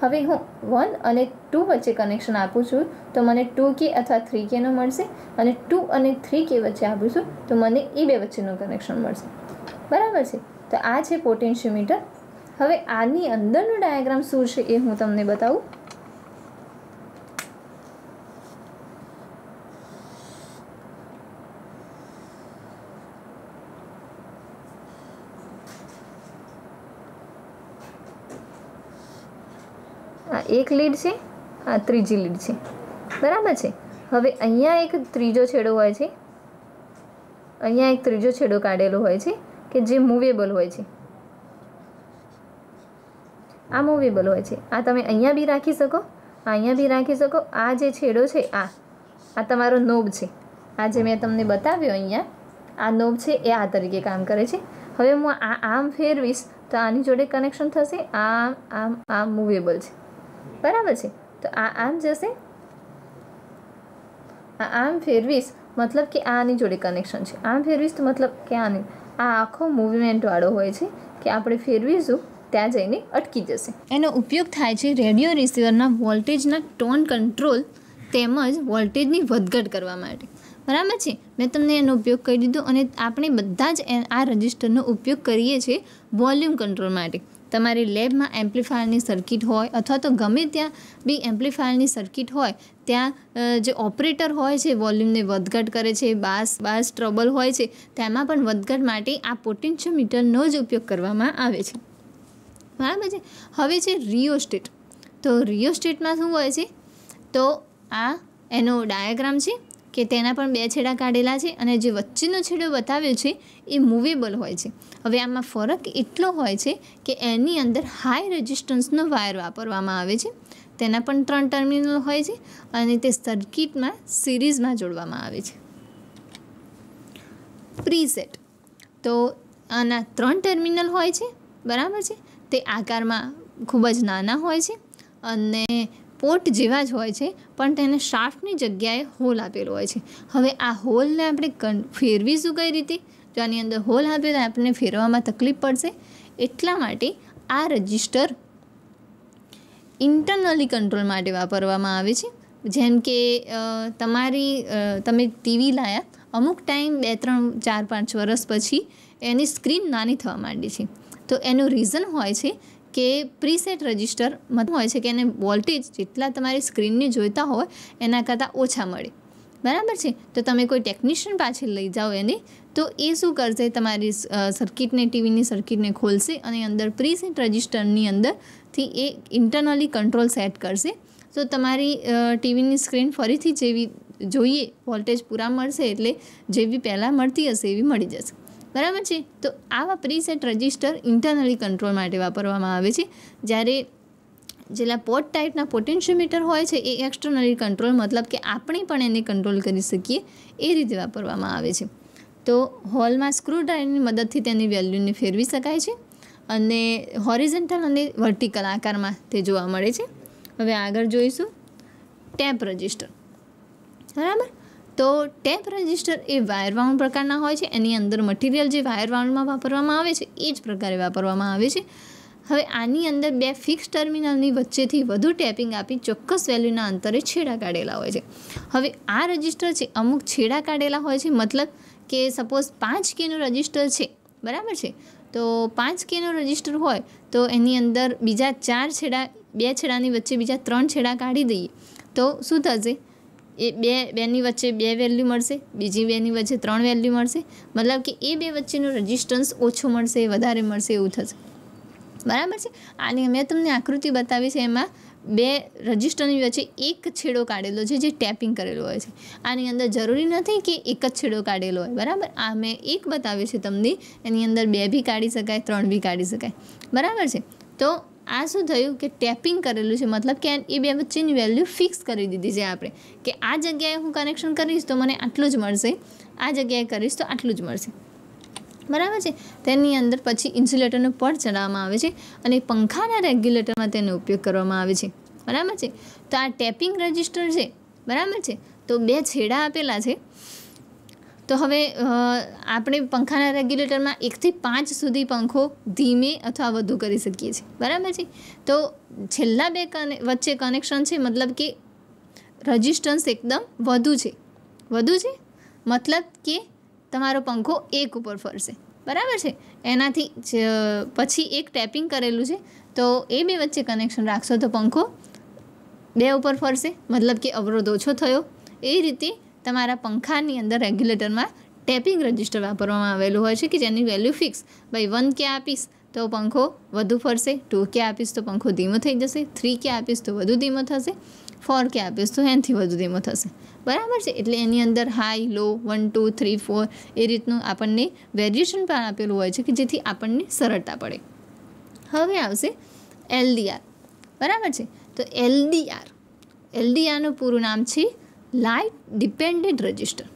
હવે હું વન અને ટુ વચ્ચે કનેક્શન આપું છું તો મને ટુ કે અથવા થ્રી કેનો મળશે અને ટુ અને થ્રી કે વચ્ચે આપું છું તો મને એ બે વચ્ચેનું કનેક્શન મળશે બરાબર છે તો આ છે પોટેન્શિયોમીટર હવે આની અંદરનું ડાયાગ્રામ શું છે એ હું તમને બતાવું એક લીડ છે આ ત્રીજી લીડ છે બરાબર છે હવે અહીંયા એક ત્રીજો છેડો હોય છે અહીંયા એક ત્રીજો છેડો કાઢેલો હોય છે કે જે મૂવેબલ હોય છે આ મૂવેબલ હોય છે આ તમે અહીંયા બી રાખી શકો અહીંયા બી રાખી શકો આ જે છેડો છે આ આ તમારો નોબ છે આ જે મેં તમને બતાવ્યો અહીંયા આ નોબ છે એ આ તરીકે કામ કરે છે હવે હું આ આમ ફેરવીશ તો આની જોડે કનેક્શન થશે આમ આમ આ મૂવેબલ છે બરાબર છે તો આ આમ જશે આ આમ ફેરવીશ મતલબ કે આની જોડે કનેક્શન છે આમ ફેરવીશ તો મતલબ કે આની આ આખો મૂવમેન્ટવાળો હોય છે કે આપણે ફેરવીશું ત્યાં જઈને અટકી જશે એનો ઉપયોગ થાય છે રેડિયો રિસીવરના વોલ્ટેજના ટોન કંટ્રોલ તેમજ વોલ્ટેજની વધઘટ કરવા માટે બરાબર છે મેં તમને એનો ઉપયોગ કરી દીધો અને આપણે બધા જ આ રજિસ્ટરનો ઉપયોગ કરીએ છીએ વોલ્યુમ કંટ્રોલ માટે તમારી લેબમાં એમ્પ્લીફાયરની સર્કિટ હોય અથવા તો ગમે ત્યાં બી એમ્પ્લીફાયરની સર્કિટ હોય ત્યાં જે ઓપરેટર હોય છે વોલ્યુમને વધઘટ કરે છે બાસ બાસ ટ્રબલ હોય છે તેમાં પણ વધઘટ માટે આ પોટેન્શિયોમીટરનો જ ઉપયોગ કરવામાં આવે છે બરાબર છે હવે છે રિયોસ્ટેટ તો રિયોસ્ટેટમાં શું હોય છે તો આ એનો ડાયાગ્રામ છે કે તેના પણ બે છેડા કાઢેલા છે અને જે વચ્ચેનો છેડો બતાવ્યો છે એ મૂવેબલ હોય છે હવે આમાં ફરક એટલો હોય છે કે એની અંદર હાઈ રેઝિસ્ટન્સનો વાયર વાપરવામાં આવે છે તેના પણ ત્રણ ટર્મિનલ હોય છે અને તે સર્કિટમાં સિરીઝમાં જોડવામાં આવે છે પ્રીસેટ તો આના ત્રણ ટર્મિનલ હોય છે બરાબર છે તે આકારમાં ખૂબ જ નાના હોય છે અને પોટ જેવા જ હોય છે પણ તેને શાફ્ટની જગ્યાએ હોલ આપેલો હોય છે હવે આ હોલને આપણે ફેરવીશું કઈ રીતે જો આની અંદર હોલ આપ્યો તો આપણને ફેરવામાં તકલીફ પડશે એટલા માટે આ રજિસ્ટર ઇન્ટરનલી કંટ્રોલ માટે વાપરવામાં આવે છે જેમ કે તમારી તમે ટીવી લાયા અમુક ટાઈમ બે ત્રણ ચાર પાંચ વર્ષ પછી એની સ્ક્રીન નાની થવા માંડી છે તો એનું રીઝન હોય છે કે પ્રીસેટ રજિસ્ટર હોય છે કે એને વોલ્ટેજ જેટલા તમારી સ્ક્રીનને જોઈતા હોય એના કરતાં ઓછા મળે બરાબર છે તો તમે કોઈ ટેકનિશિયન પાછળ લઈ જાઓ એને તો એ શું કરશે તમારી સર્કિટને ટીવીની સર્કિટને ખોલશે અને અંદર પ્રીસેટ રજિસ્ટરની અંદરથી એ ઇન્ટરનલી કંટ્રોલ સેટ કરશે તો તમારી ટીવીની સ્ક્રીન ફરીથી જેવી જોઈએ વોલ્ટેજ પૂરા મળશે એટલે જેવી પહેલાં મળતી હશે એવી મળી જશે બરાબર છે તો આવા પ્રીસેટ રજિસ્ટર ઇન્ટરનલી કંટ્રોલ માટે વાપરવામાં આવે છે જ્યારે જેલા પોટ ટાઈપના પોટેન્શિયોમીટર હોય છે એ એક્સટર્નલી કંટ્રોલ મતલબ કે આપણે પણ એને કંટ્રોલ કરી શકીએ એ રીતે વાપરવામાં આવે છે તો હોલમાં સ્ક્રૂડ્રાઈવરની મદદથી તેની વેલ્યુને ફેરવી શકાય છે અને હોરિઝન્ટલ અને વર્ટિકલ આકારમાં તે જોવા મળે છે હવે આગળ જોઈશું ટેપ રજિસ્ટર બરાબર તો ટેપ રજિસ્ટર એ વાયર વાઉન્ડ પ્રકારના હોય છે એની અંદર મટીરિયલ જે વાયર વાઉન્ડમાં વાપરવામાં આવે છે એ જ પ્રકારે વાપરવામાં આવે છે હવે આની અંદર બે ફિક્સ ટર્મિનલની વચ્ચેથી વધુ ટેપિંગ આપી ચોક્કસ વેલ્યુના અંતરે છેડા કાઢેલા હોય છે હવે આ રજિસ્ટર છે અમુક છેડા કાઢેલા હોય છે મતલબ કે સપોઝ પાંચ કેનું રજિસ્ટર છે બરાબર છે તો પાંચ કેનું રજિસ્ટર હોય તો એની અંદર બીજા ચાર છેડા બે છેડાની વચ્ચે બીજા ત્રણ છેડા કાઢી દઈએ તો શું થશે એ બે બેની વચ્ચે બે વેલ્યુ મળશે બીજી બેની વચ્ચે ત્રણ વેલ્યુ મળશે મતલબ કે એ બે વચ્ચેનો રજિસ્ટન્સ ઓછો મળશે વધારે મળશે એવું થશે બરાબર છે આની મેં તમને આકૃતિ બતાવી છે એમાં બે રજિસ્ટરની વચ્ચે એક છેડો કાઢેલો છે જે ટેપિંગ કરેલો હોય છે આની અંદર જરૂરી નથી કે એક જ છેડો કાઢેલો હોય બરાબર આ મેં એક બતાવ્યું છે તમને એની અંદર બે બી કાઢી શકાય ત્રણ બી કાઢી શકાય બરાબર છે તો આ શું થયું કે ટેપિંગ કરેલું છે મતલબ કે એ બે વચ્ચેની વેલ્યુ ફિક્સ કરી દીધી છે આપણે કે આ જગ્યાએ હું કનેક્શન કરીશ તો મને આટલું જ મળશે આ જગ્યાએ કરીશ તો આટલું જ મળશે બરાબર છે તેની અંદર પછી ઇન્સ્યુલેટરનો પડ ચડાવવામાં આવે છે અને પંખાના રેગ્યુલેટરમાં તેનો ઉપયોગ કરવામાં આવે છે બરાબર છે તો આ ટેપિંગ રજિસ્ટર છે બરાબર છે તો બે છેડા આપેલા છે તો હવે આપણે પંખાના રેગ્યુલેટરમાં એકથી પાંચ સુધી પંખો ધીમે અથવા વધુ કરી શકીએ છીએ બરાબર છે તો છેલ્લા બે કને વચ્ચે કનેક્શન છે મતલબ કે રજિસ્ટન્સ એકદમ વધુ છે વધુ છે મતલબ કે તમારો પંખો એક ઉપર ફરશે બરાબર છે એનાથી પછી એક ટેપિંગ કરેલું છે તો એ બે વચ્ચે કનેક્શન રાખશો તો પંખો બે ઉપર ફરશે મતલબ કે અવરોધ ઓછો થયો એ રીતે તમારા પંખાની અંદર રેગ્યુલેટરમાં ટેપિંગ રજિસ્ટર વાપરવામાં આવેલું હોય છે કે જેની વેલ્યુ ફિક્સ ભાઈ વન કે આપીશ તો પંખો વધુ ફરશે ટુ કે આપીશ તો પંખો ધીમો થઈ જશે થ્રી કે આપીશ તો વધુ ધીમો થશે ફોર કે આપીશ તો એનથી વધુ ધીમો થશે બરાબર છે એટલે એની અંદર high low one two three four એ રીતનું આપણને વેરિએશન પણ આપેલું હોય છે કે જેથી આપણને સરળતા પડે હવે આવશે એલડીઆર બરાબર છે તો એલડીઆર એલડીઆરનું પૂરું નામ છે લાઇટ ડિપેન્ડન્ટ રજિસ્ટર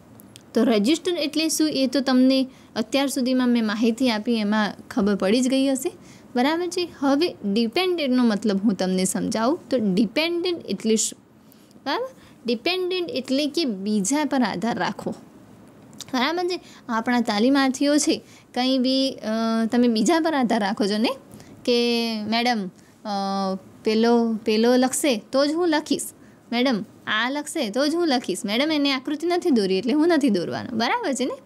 તો રજિસ્ટર એટલે શું એ તો તમને અત્યાર સુધીમાં મેં માહિતી આપી એમાં ખબર પડી જ ગઈ હશે બરાબર છે હવે ડિપેન્ડેન્ટનો મતલબ હું તમને સમજાવું તો ડિપેન્ડેન્ટ એટલે શું બરાબર ડિપેન્ડન્ટ એટલે કે બીજા પર આધાર રાખવો બરાબર છે આપણા તાલીમાર્થીઓ છે કંઈ બી તમે બીજા પર આધાર રાખો છો ને કે મેડમ પેલો પેલો લખશે તો જ હું લખીશ મેડમ આ લખશે તો જ હું લખીશ મેડમ એની આકૃતિ નથી દોરી એટલે હું નથી દોરવાનું બરાબર છે ને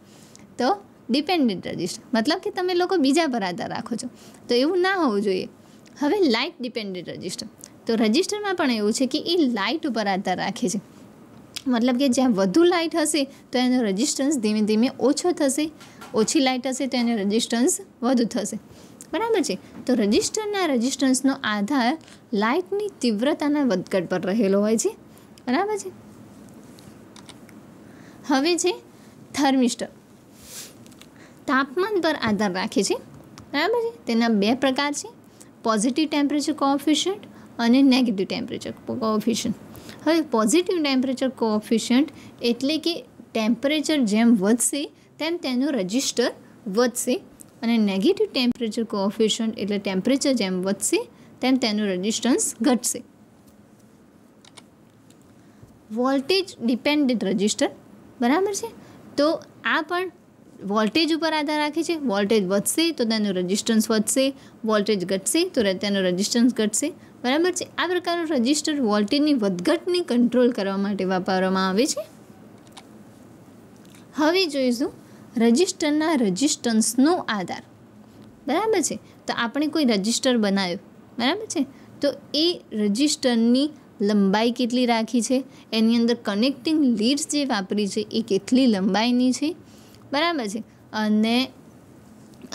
તો ડિપેન્ડન્ટ રજિસ્ટર મતલબ કે તમે લોકો બીજા પર આધાર રાખો છો તો એવું ના હોવું જોઈએ હવે લાઇટ ડિપેન્ડન્ટ રજિસ્ટર તો રજિસ્ટરમાં પણ એવું છે કે એ લાઇટ ઉપર આધાર રાખે છે મતલબ કે જ્યાં વધુ લાઇટ હશે તો એનો રજિસ્ટન્સ ધીમે ધીમે ઓછો થશે ઓછી લાઇટ હશે તો એનો રજિસ્ટન્સ વધુ થશે બરાબર છે તો રજિસ્ટરના રજિસ્ટન્સનો આધાર લાઇટની તીવ્રતાના વધઘટ પર રહેલો હોય છે બરાબર છે હવે છે થર્મિસ્ટર તાપમાન પર આધાર રાખે છે બરાબર છે તેના બે પ્રકાર છે પોઝિટિવ ટેમ્પરેચર કોઓફિશિયન્ટ અને નેગેટિવ ટેમ્પરેચર કોઓફિશિયન્ટ હવે પોઝિટિવ ટેમ્પરેચર કોઓફિશિયન્ટ એટલે કે ટેમ્પરેચર જેમ વધશે તેમ તેનું રજિસ્ટર વધશે અને નેગેટિવ ટેમ્પરેચર કોઓફિશિયન્ટ એટલે ટેમ્પરેચર જેમ વધશે તેમ તેનું રેઝિસ્ટન્સ ઘટશે વોલ્ટેજ ડિપેન્ડેન્ટ રજિસ્ટર બરાબર છે તો આ પણ વોલ્ટેજ ઉપર આધાર રાખે છે વોલ્ટેજ વધશે તો તેનું રજિસ્ટન્સ વધશે વોલ્ટેજ ઘટશે તો તેનું રજિસ્ટન્સ ઘટશે બરાબર છે આ પ્રકારનું રજિસ્ટર વોલ્ટેજની વધઘટને કંટ્રોલ કરવા માટે વાપરવામાં આવે છે હવે જોઈશું રજિસ્ટરના રજિસ્ટન્સનો આધાર બરાબર છે તો આપણે કોઈ રજિસ્ટર બનાવ્યું બરાબર છે તો એ રજિસ્ટરની લંબાઈ કેટલી રાખી છે એની અંદર કનેક્ટિંગ લીડ્સ જે વાપરી છે એ કેટલી લંબાઈની છે બરાબર છે અને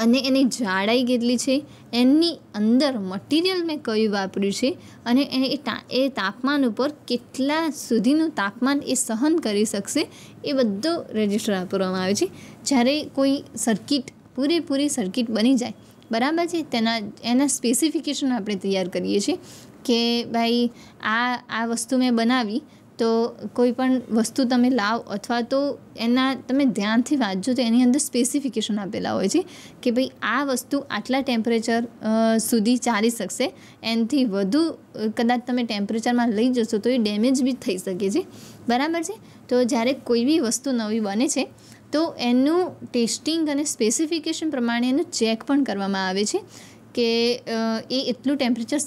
અને એની જાડાઈ કેટલી છે એની અંદર મટીરિયલ મેં કયું વાપર્યું છે અને એ એ તાપમાન ઉપર કેટલા સુધીનું તાપમાન એ સહન કરી શકશે એ બધો રજિસ્ટર વાપરવામાં આવે છે જ્યારે કોઈ સર્કિટ પૂરેપૂરી સર્કિટ બની જાય બરાબર છે તેના એના સ્પેસિફિકેશન આપણે તૈયાર કરીએ છીએ કે ભાઈ આ આ વસ્તુ મેં બનાવી તો કોઈ પણ વસ્તુ તમે લાવ અથવા તો એના તમે ધ્યાનથી વાંચજો તો એની અંદર સ્પેસિફિકેશન આપેલા હોય છે કે ભાઈ આ વસ્તુ આટલા ટેમ્પરેચર સુધી ચાલી શકશે એનાથી વધુ કદાચ તમે ટેમ્પરેચરમાં લઈ જશો તો એ ડેમેજ બી થઈ શકે છે બરાબર છે તો જ્યારે કોઈ બી વસ્તુ નવી બને છે તો એનું ટેસ્ટિંગ અને સ્પેસિફિકેશન પ્રમાણે એનું ચેક પણ કરવામાં આવે છે કે એ એટલું ટેમ્પરેચર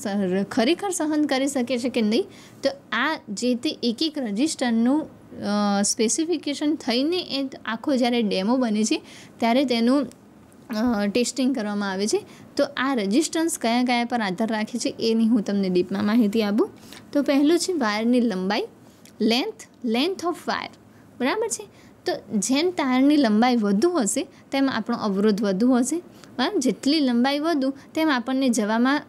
ખરેખર સહન કરી શકે છે કે નહીં તો આ જે તે એક એક રજિસ્ટરનું સ્પેસિફિકેશન થઈને એ આખો જ્યારે ડેમો બને છે ત્યારે તેનું ટેસ્ટિંગ કરવામાં આવે છે તો આ રજિસ્ટન્સ કયા કયા પર આધાર રાખે છે એની હું તમને ડીપમાં માહિતી આપું તો પહેલું છે વાયરની લંબાઈ લેન્થ લેન્થ ઓફ વાયર બરાબર છે તો જેમ તારની લંબાઈ વધુ હશે તેમ આપણો અવરોધ વધુ હશે જેટલી લંબાઈ વધુ તેમ આપણને જવામાં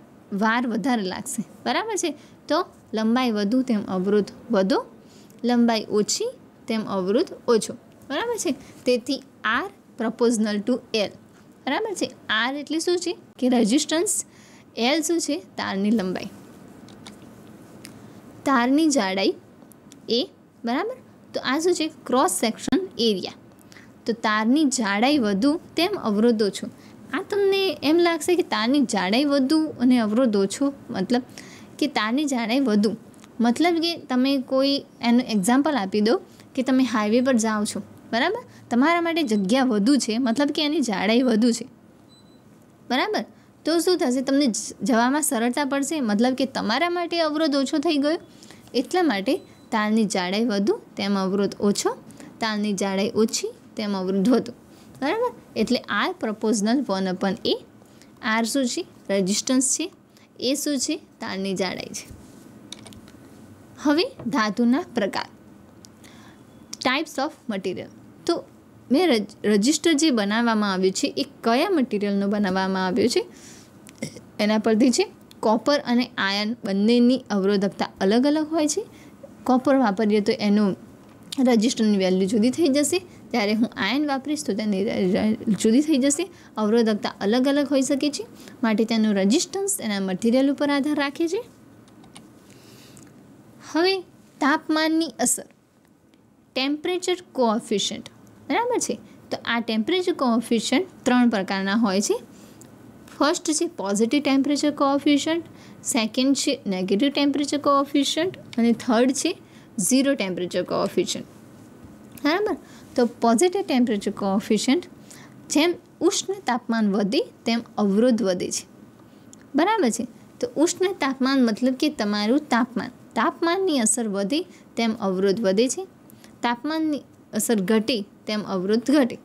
વાર વધારે લાગશે બરાબર છે તો લંબાઈ વધુ તેમ અવરોધ વધુ લંબાઈ ઓછી તેમ અવરોધ ઓછો બરાબર છે તેથી આર પ્રપોઝનલ ટુ એલ બરાબર છે આર એટલે શું છે કે રેઝિસ્ટન્સ એલ શું છે તારની લંબાઈ તારની જાડાઈ એ બરાબર તો આ શું છે ક્રોસ સેક્શન એરિયા તો તારની જાડાઈ વધુ તેમ અવરોધ ઓછો આ તમને એમ લાગશે કે તારની જાડાઈ વધુ અને અવરોધ ઓછો મતલબ કે તારની જાડાઈ વધુ મતલબ કે તમે કોઈ એનું એક્ઝામ્પલ આપી દો કે તમે હાઈવે પર જાઓ છો બરાબર તમારા માટે જગ્યા વધુ છે મતલબ કે એની જાડાઈ વધુ છે બરાબર તો શું થશે તમને જવામાં સરળતા પડશે મતલબ કે તમારા માટે અવરોધ ઓછો થઈ ગયો એટલા માટે તાલની જાડાઈ વધુ તેમ અવરોધ ઓછો તાલની જાડાઈ ઓછી તેમ અવરોધ વધુ બરાબર એટલે R proportional one upon A R શું છે રેઝિસ્ટન્સ છે એ શું છે તાલની જાડાઈ છે હવે ધાતુના પ્રકાર ટાઈપ્સ ઓફ મટીરિયલ તો મેં રજિસ્ટર જે બનાવવામાં આવ્યું છે એ કયા મટીરિયલનો બનાવવામાં આવ્યો છે એના પરથી છે કોપર અને આયન બંનેની અવરોધકતા અલગ અલગ હોય છે કોપર વાપરીએ તો એનો રજિસ્ટરની વેલ્યુ જુદી થઈ જશે ત્યારે હું આયન વાપરીશ તો તેની જુદી થઈ જશે અવરોધકતા અલગ અલગ હોઈ શકે છે માટે તેનું રજિસ્ટન્સ એના મટીરિયલ ઉપર આધાર રાખે છે હવે તાપમાનની અસર ટેમ્પરેચર કોઓફિશિયન્ટ બરાબર છે તો આ ટેમ્પરેચર કોઓફિશિયન્ટ ત્રણ પ્રકારના હોય છે ફર્સ્ટ છે પોઝિટિવ ટેમ્પરેચર કોઓફિશિયન્ટ સેકન્ડ છે નેગેટિવ ટેમ્પરેચર કોઓફિશિયન્ટ અને થર્ડ છે ઝીરો ટેમ્પરેચર કોઓફિશિયન્ટ બરાબર તો પોઝિટિવ ટેમ્પરેચર કોઓફિશિયન્ટ જેમ ઉષ્ણ તાપમાન વધે તેમ અવરોધ વધે છે બરાબર છે તો ઉષ્ણ તાપમાન મતલબ કે તમારું તાપમાન તાપમાનની અસર વધે તેમ અવરોધ વધે છે તાપમાનની અસર ઘટે તેમ અવરોધ ઘટે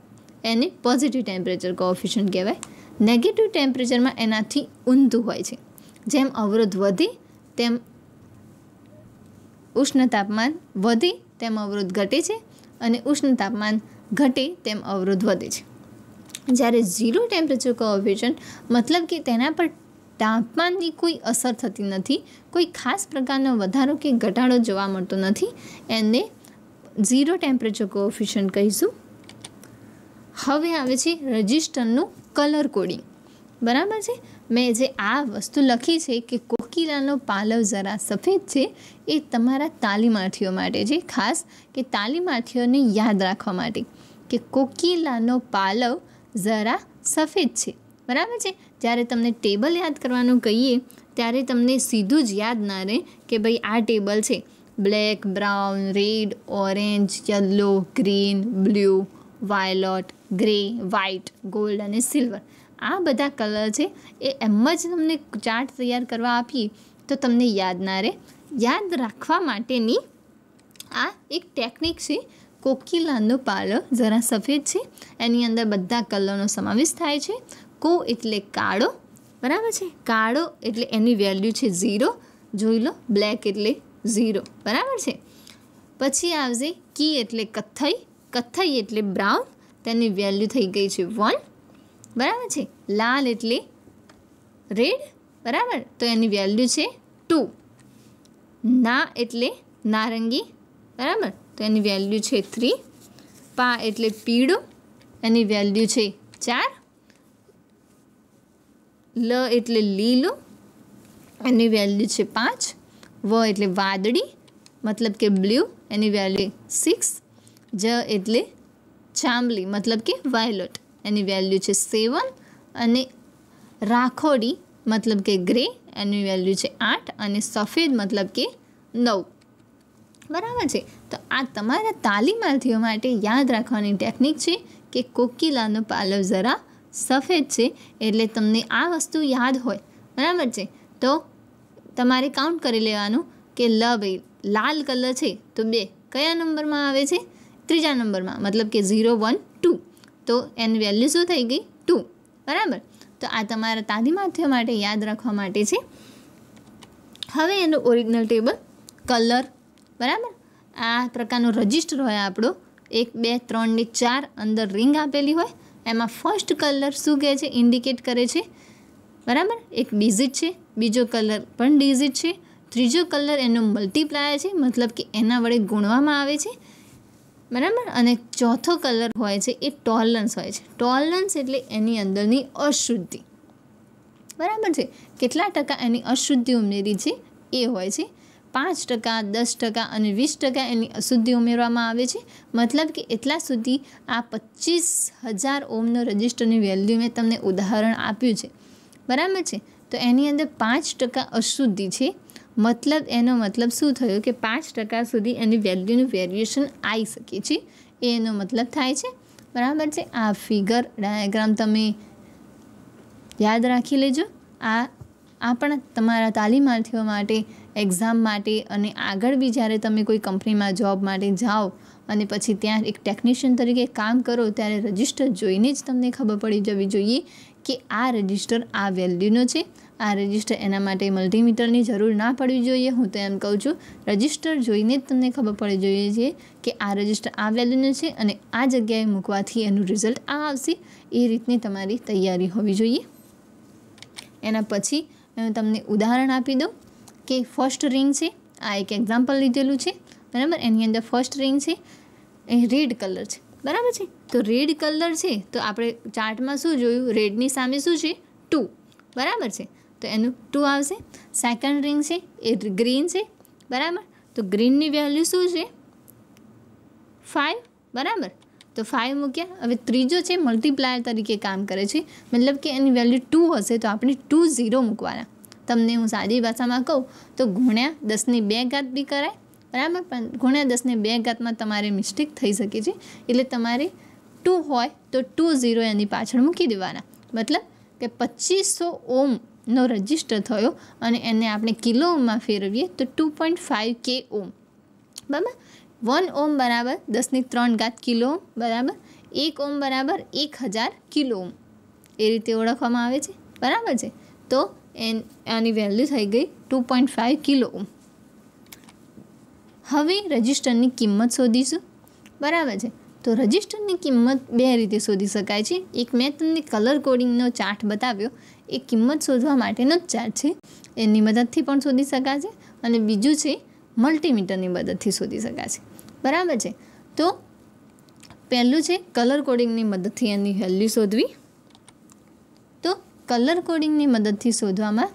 એને પોઝિટિવ ટેમ્પરેચર કોઓફિશિયન્ટ કહેવાય નેગેટિવ ટેમ્પરેચરમાં એનાથી ઊંધું હોય છે જેમ અવરોધ વધી તેમ ઉષ્ણ તાપમાન વધી તેમ અવરોધ ઘટે છે અને ઉષ્ણ તાપમાન ઘટે તેમ અવરોધ વધે છે જ્યારે ઝીરો ટેમ્પરેચર કોઓપરેશન મતલબ કે તેના પર તાપમાનની કોઈ અસર થતી નથી કોઈ ખાસ પ્રકારનો વધારો કે ઘટાડો જોવા મળતો નથી એને ઝીરો ટેમ્પરેચર કોઓફિશિયન્ટ કહીશું હવે આવે છે રજિસ્ટરનું કલર કોડિંગ બરાબર છે મેં જે આ વસ્તુ લખી છે કે કોકિલાનો પાલવ જરા સફેદ છે એ તમારા તાલીમાર્થીઓ માટે છે ખાસ કે તાલીમાર્થીઓને યાદ રાખવા માટે કે કોકિલાનો પાલવ જરા સફેદ છે બરાબર છે જ્યારે તમને ટેબલ યાદ કરવાનું કહીએ ત્યારે તમને સીધું જ યાદ ના રહે કે ભાઈ આ ટેબલ છે black brown red orange yellow green blue violet grey white gold અને સિલ્વર આ બધા કલર છે એ એમ જ તમને ચાર્ટ તૈયાર કરવા આપીએ તો તમને યાદ ના રહે યાદ રાખવા માટેની આ એક ટેકનિક છે કોકિલાનો પાલો જરા સફેદ છે એની અંદર બધા કલરનો સમાવેશ થાય છે કો એટલે કાળો બરાબર છે કાળો એટલે એની વેલ્યુ છે ઝીરો જોઈ લો બ્લેક એટલે ઝીરો બરાબર છે પછી આવશે કી એટલે કથ્થઈ કથ્થઈ એટલે બ્રાઉન તેની વેલ્યુ થઈ ગઈ છે વન બરાબર છે લાલ એટલે રેડ બરાબર તો એની વેલ્યુ છે ટુ ના એટલે નારંગી બરાબર તો એની વેલ્યુ છે થ્રી પા એટલે પીળો એની વેલ્યુ છે ચાર લ એટલે લીલો એની વેલ્યુ છે પાંચ વ એટલે વાદળી મતલબ કે બ્લ્યુ એની વેલ્યુ સિક્સ જ એટલે જાંબલી મતલબ કે વાયોલેટ એની વેલ્યુ છે સેવન અને રાખોડી મતલબ કે ગ્રે એની વેલ્યુ છે આઠ અને સફેદ મતલબ કે નવ બરાબર છે તો આ તમારા તાલીમાર્થીઓ માટે યાદ રાખવાની ટેકનિક છે કે કોકિલાનો પાલવ જરા સફેદ છે એટલે તમને આ વસ્તુ યાદ હોય બરાબર છે તો તમારે કાઉન્ટ કરી લેવાનું કે લ ભાઈ લાલ કલર છે તો બે કયા નંબરમાં આવે છે ત્રીજા નંબરમાં મતલબ કે ઝીરો વન તો એન વેલ્યુ શું થઈ ગઈ ટુ બરાબર તો આ તમારા તાદીમાથ્ય માટે યાદ રાખવા માટે છે હવે એનું ઓરિજિનલ ટેબલ કલર બરાબર આ પ્રકારનો રજિસ્ટર હોય આપણો એક બે ત્રણ ને ચાર અંદર રિંગ આપેલી હોય એમાં ફર્સ્ટ કલર શું કહે છે ઇન્ડિકેટ કરે છે બરાબર એક ડિઝિટ છે બીજો કલર પણ ડિઝિટ છે ત્રીજો કલર એનો મલ્ટીપ્લાયર છે મતલબ કે એના વડે ગુણવામાં આવે છે બરાબર અને ચોથો કલર હોય છે એ ટોલરન્સ હોય છે ટોલરન્સ એટલે એની અંદરની અશુદ્ધિ બરાબર છે કેટલા ટકા એની અશુદ્ધિ ઉમેરી છે એ હોય છે પાંચ ટકા દસ ટકા અને વીસ ટકા એની અશુદ્ધિ ઉમેરવામાં આવે છે મતલબ કે એટલા સુધી આ પચીસ હજાર ઓમનો રજિસ્ટરની વેલ્યુ મેં તમને ઉદાહરણ આપ્યું છે બરાબર છે તો એની અંદર પાંચ ટકા અશુદ્ધિ છે મતલબ એનો મતલબ શું થયો કે પાંચ ટકા સુધી એની વેલ્યુનું વેરિએશન આવી શકે છે એ એનો મતલબ થાય છે બરાબર છે આ ફિગર ડાયાગ્રામ તમે યાદ રાખી લેજો આ આ પણ તમારા તાલીમાર્થીઓ માટે એક્ઝામ માટે અને આગળ બી જ્યારે તમે કોઈ કંપનીમાં જોબ માટે જાઓ અને પછી ત્યાં એક ટેકનિશિયન તરીકે કામ કરો ત્યારે રજિસ્ટર જોઈને જ તમને ખબર પડી જવી જોઈએ કે આ રજિસ્ટર આ વેલ્યુનો છે આ રજિસ્ટર એના માટે મલ્ટીમીટરની જરૂર ના પડવી જોઈએ હું તો એમ કહું છું રજિસ્ટર જોઈને જ તમને ખબર પડી જોઈએ છે કે આ રજિસ્ટર આ વેલ્યુનો છે અને આ જગ્યાએ મૂકવાથી એનું રિઝલ્ટ આ આવશે એ રીતની તમારી તૈયારી હોવી જોઈએ એના પછી હું તમને ઉદાહરણ આપી દઉં કે ફર્સ્ટ રિંગ છે આ એક એક્ઝામ્પલ લીધેલું છે બરાબર એની અંદર ફર્સ્ટ રિંગ છે એ રેડ કલર છે બરાબર છે તો રેડ કલર છે તો આપણે ચાર્ટમાં શું જોયું રેડની સામે શું છે ટુ બરાબર છે તો એનું ટુ આવશે સેકન્ડ રિંગ છે એ ગ્રીન છે બરાબર તો ગ્રીનની વેલ્યુ શું છે ફાઇવ બરાબર તો ફાઇવ મૂક્યા હવે ત્રીજો છે મલ્ટીપ્લાયર તરીકે કામ કરે છે મતલબ કે એની વેલ્યુ ટુ હશે તો આપણે ટુ ઝીરો મૂકવાના તમને હું સાદી ભાષામાં કહું તો ગુણ્યા દસની બે ઘાત બી કરાય બરાબર પણ ગુણ્યા દસની બે ઘાતમાં તમારે મિસ્ટેક થઈ શકે છે એટલે તમારે ટુ હોય તો ટુ ઝીરો એની પાછળ મૂકી દેવાના મતલબ કે પચીસો ઓમનો રજિસ્ટર થયો અને એને આપણે કિલો ઓમમાં ફેરવીએ તો ટુ પોઈન્ટ ફાઇવ કે ઓમ બરાબર વન ઓમ બરાબર દસની ત્રણ ઘાત કિલો ઓમ બરાબર એક ઓમ બરાબર એક હજાર કિલો ઓમ એ રીતે ઓળખવામાં આવે છે બરાબર છે તો એન આની વેલ્યુ થઈ ગઈ two point five kilo ohm હવે રજિસ્ટરની કિંમત શોધીશું બરાબર છે તો રજિસ્ટરની કિંમત બે રીતે શોધી શકાય છે એક મેં તમને કલર કોડિંગનો ચાર્ટ બતાવ્યો એ કિંમત શોધવા માટેનો જ ચાર્ટ છે એની મદદથી પણ શોધી શકાશે અને બીજું છે મલ્ટીમીટરની મદદથી શોધી શકાશે બરાબર છે તો પહેલું છે કલર કોડિંગની મદદથી એની વેલ્યુ શોધવી તો કલર કોડિંગની મદદથી શોધવામાં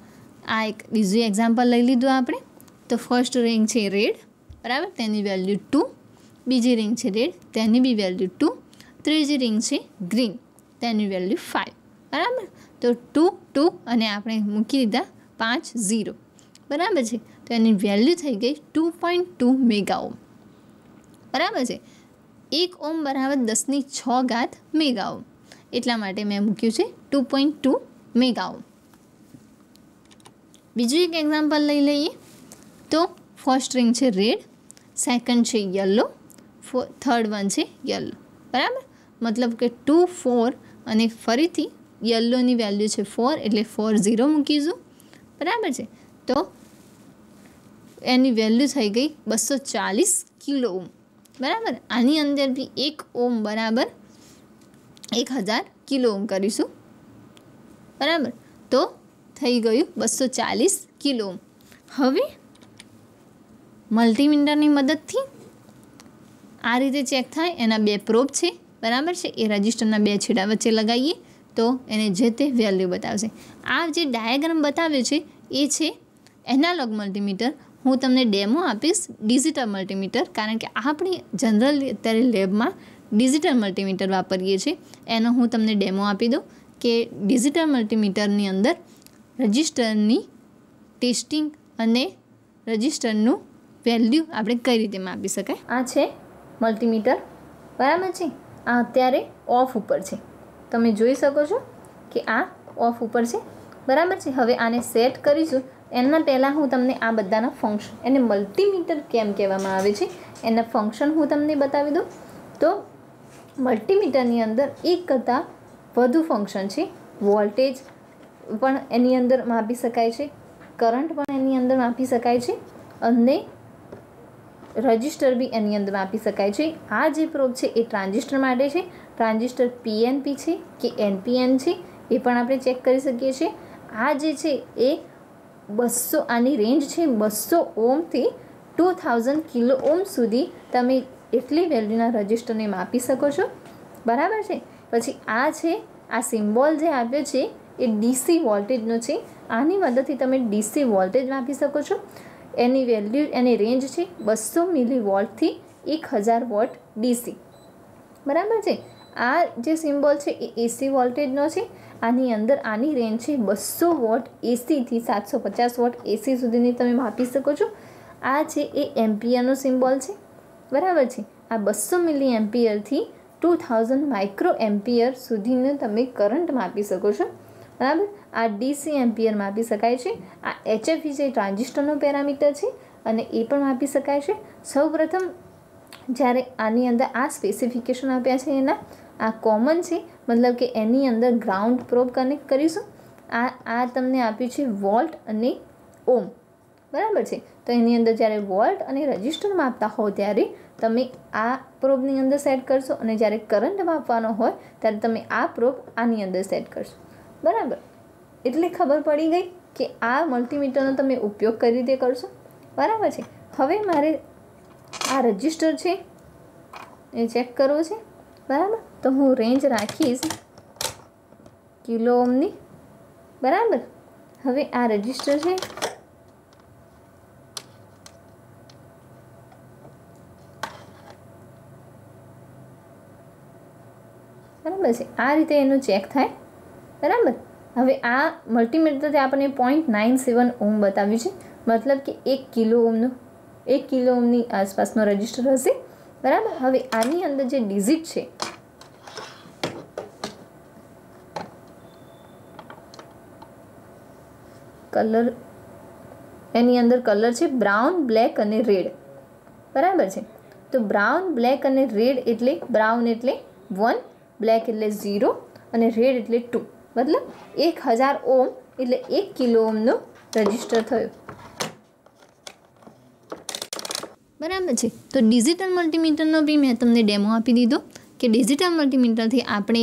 આ એક બીજું એક્ઝામ્પલ લઈ લીધું આપણે તો ફર્સ્ટ રેન્ક છે રેડ બરાબર તેની વેલ્યુ ટુ બીજી રિંગ છે રેડ તેની બી વેલ્યુ ટુ ત્રીજી રિંગ છે ગ્રીન તેની વેલ્યુ ફાઇવ બરાબર તો ટુ ટુ અને આપણે મૂકી દીધા પાંચ ઝીરો બરાબર છે તો એની વેલ્યુ થઈ ગઈ two point two mega ohm બરાબર છે એક ઓમ બરાબર દસની છ ગાત મેગા ઓમ એટલા માટે મેં મૂક્યું છે two point two mega ohm બીજું એક એક્ઝામ્પલ લઈ લઈએ તો ફર્સ્ટ રિંગ છે રેડ સેકન્ડ છે યલો ફોર થર્ડ વન છે યલો બરાબર મતલબ કે ટુ ફોર અને ફરીથી યલોની વેલ્યુ છે ફોર એટલે ફોર ઝીરો મૂકીશું બરાબર છે તો એની વેલ્યુ થઈ ગઈ બસો ચાલીસ કિલો ઓમ બરાબર આની અંદર બી એક ઓમ બરાબર એક હજાર કિલો ઓમ કરીશું બરાબર તો થઈ ગયું બસો ચાલીસ કિલો ઓમ હવે મલ્ટીમીટરની મદદથી આ રીતે ચેક થાય એના બે પ્રોબ છે બરાબર છે એ રજિસ્ટરના બે છેડા વચ્ચે લગાવીએ તો એને જે તે વેલ્યુ બતાવશે આ જે ડાયાગ્રામ બતાવ્યો છે એ છે એનાલોગ મલ્ટીમીટર હું તમને ડેમો આપીશ ડિજિટલ મલ્ટીમીટર કારણ કે આપણે જનરલ અત્યારે લેબમાં ડિજિટલ મલ્ટીમીટર વાપરીએ છીએ એનો હું તમને ડેમો આપી દઉં કે ડિજિટલ મલ્ટીમીટરની અંદર રજિસ્ટરની ટેસ્ટિંગ અને રજિસ્ટરનું વેલ્યુ આપણે કઈ રીતે માપી શકાય આ છે મલ્ટીમીટર બરાબર છે આ અત્યારે ઓફ ઉપર છે તમે જોઈ શકો છો કે આ ઓફ ઉપર છે બરાબર છે હવે આને સેટ કરીશું એના પહેલાં હું તમને આ બધાના ફંક્શન એને મલ્ટીમીટર કેમ કહેવામાં આવે છે એના ફંક્શન હું તમને બતાવી દઉં તો મલ્ટીમીટરની અંદર એક કરતાં વધુ ફંક્શન છે વોલ્ટેજ પણ એની અંદર માપી શકાય છે કરંટ પણ એની અંદર માપી શકાય છે અને રજિસ્ટર બી એની અંદર માપી શકાય છે આ જે પ્રોબ છે એ ટ્રાન્ઝિસ્ટર માટે છે ટ્રાન્ઝિસ્ટર પીએનપી છે કે એનપીએન છે એ પણ આપણે ચેક કરી શકીએ છીએ આ જે છે એ બસો આની રેન્જ છે બસો ઓમથી ટુ થાઉઝન્ડ કિલો ઓમ સુધી તમે એટલી વેલ્યુના રજિસ્ટરને માપી શકો છો બરાબર છે પછી આ છે આ સિમ્બોલ જે આપ્યો છે એ ડીસી વોલ્ટેજનો છે આની મદદથી તમે ડીસી વોલ્ટેજ માપી શકો છો એની વેલ્યુ એની રેન્જ છે બસો મિલી વોલ્ટથી એક હજાર વોટ ડીસી બરાબર છે આ જે સિમ્બોલ છે એ એસી વોલ્ટેજનો છે આની અંદર આની રેન્જ છે બસો વોટ એસીથી સાતસો પચાસ વોટ એસી સુધીની તમે માપી શકો છો આ છે એ એમ્પિયરનો સિમ્બોલ છે બરાબર છે આ બસો મિલી એમ્પિયરથી ટુ થાઉઝન્ડ માઇક્રો એમ્પિયર સુધીને તમે કરંટ માપી શકો છો બરાબર આ ડીસી એમ્પિયર માપી શકાય છે આ એચએફઈ જે ટ્રાન્ઝિસ્ટરનો પેરામીટર છે અને એ પણ માપી શકાય છે સૌપ્રથમ જ્યારે આની અંદર આ સ્પેસિફિકેશન આપ્યા છે એના આ કોમન છે મતલબ કે એની અંદર ગ્રાઉન્ડ પ્રોપ કનેક્ટ કરીશું આ આ તમને આપ્યું છે વોલ્ટ અને ઓમ બરાબર છે તો એની અંદર જ્યારે વોલ્ટ અને રજિસ્ટર માપતા હો ત્યારે તમે આ પ્રોબની અંદર સેટ કરશો અને જ્યારે કરંટ માપવાનો હોય ત્યારે તમે આ પ્રોપ આની અંદર સેટ કરશો બરાબર એટલે ખબર પડી ગઈ કે આ મલ્ટીમીટરનો તમે ઉપયોગ કરી રીતે કરશો બરાબર છે હવે મારે આ રજિસ્ટર છે એ ચેક કરવો છે બરાબર તો હું રેન્જ રાખીશ કિલો ઓમની બરાબર હવે આ રજિસ્ટર છે બરાબર છે આ રીતે એનું ચેક થાય બરાબર હવે આ મલ્ટીમીટરથી આપણને પોઈન્ટ નાઇન સેવન ઓમ બતાવ્યું છે મતલબ કે એક કિલો ઓમનો એક કિલો ઓમની આસપાસનો રજિસ્ટર હશે બરાબર હવે આની અંદર જે ડિઝિટ છે કલર એની અંદર કલર છે બ્રાઉન બ્લેક અને રેડ બરાબર છે તો બ્રાઉન બ્લેક અને રેડ એટલે બ્રાઉન એટલે વન બ્લેક એટલે ઝીરો અને રેડ એટલે ટુ મતલબ એક હજાર ઓમ એટલે એક કિલો ઓમનો રજિસ્ટર થયો બરાબર છે તો ડિજિટલ મલ્ટીમીટરનો બી મેં તમને ડેમો આપી દીધો કે ડિજિટલ મલ્ટીમીટરથી આપણે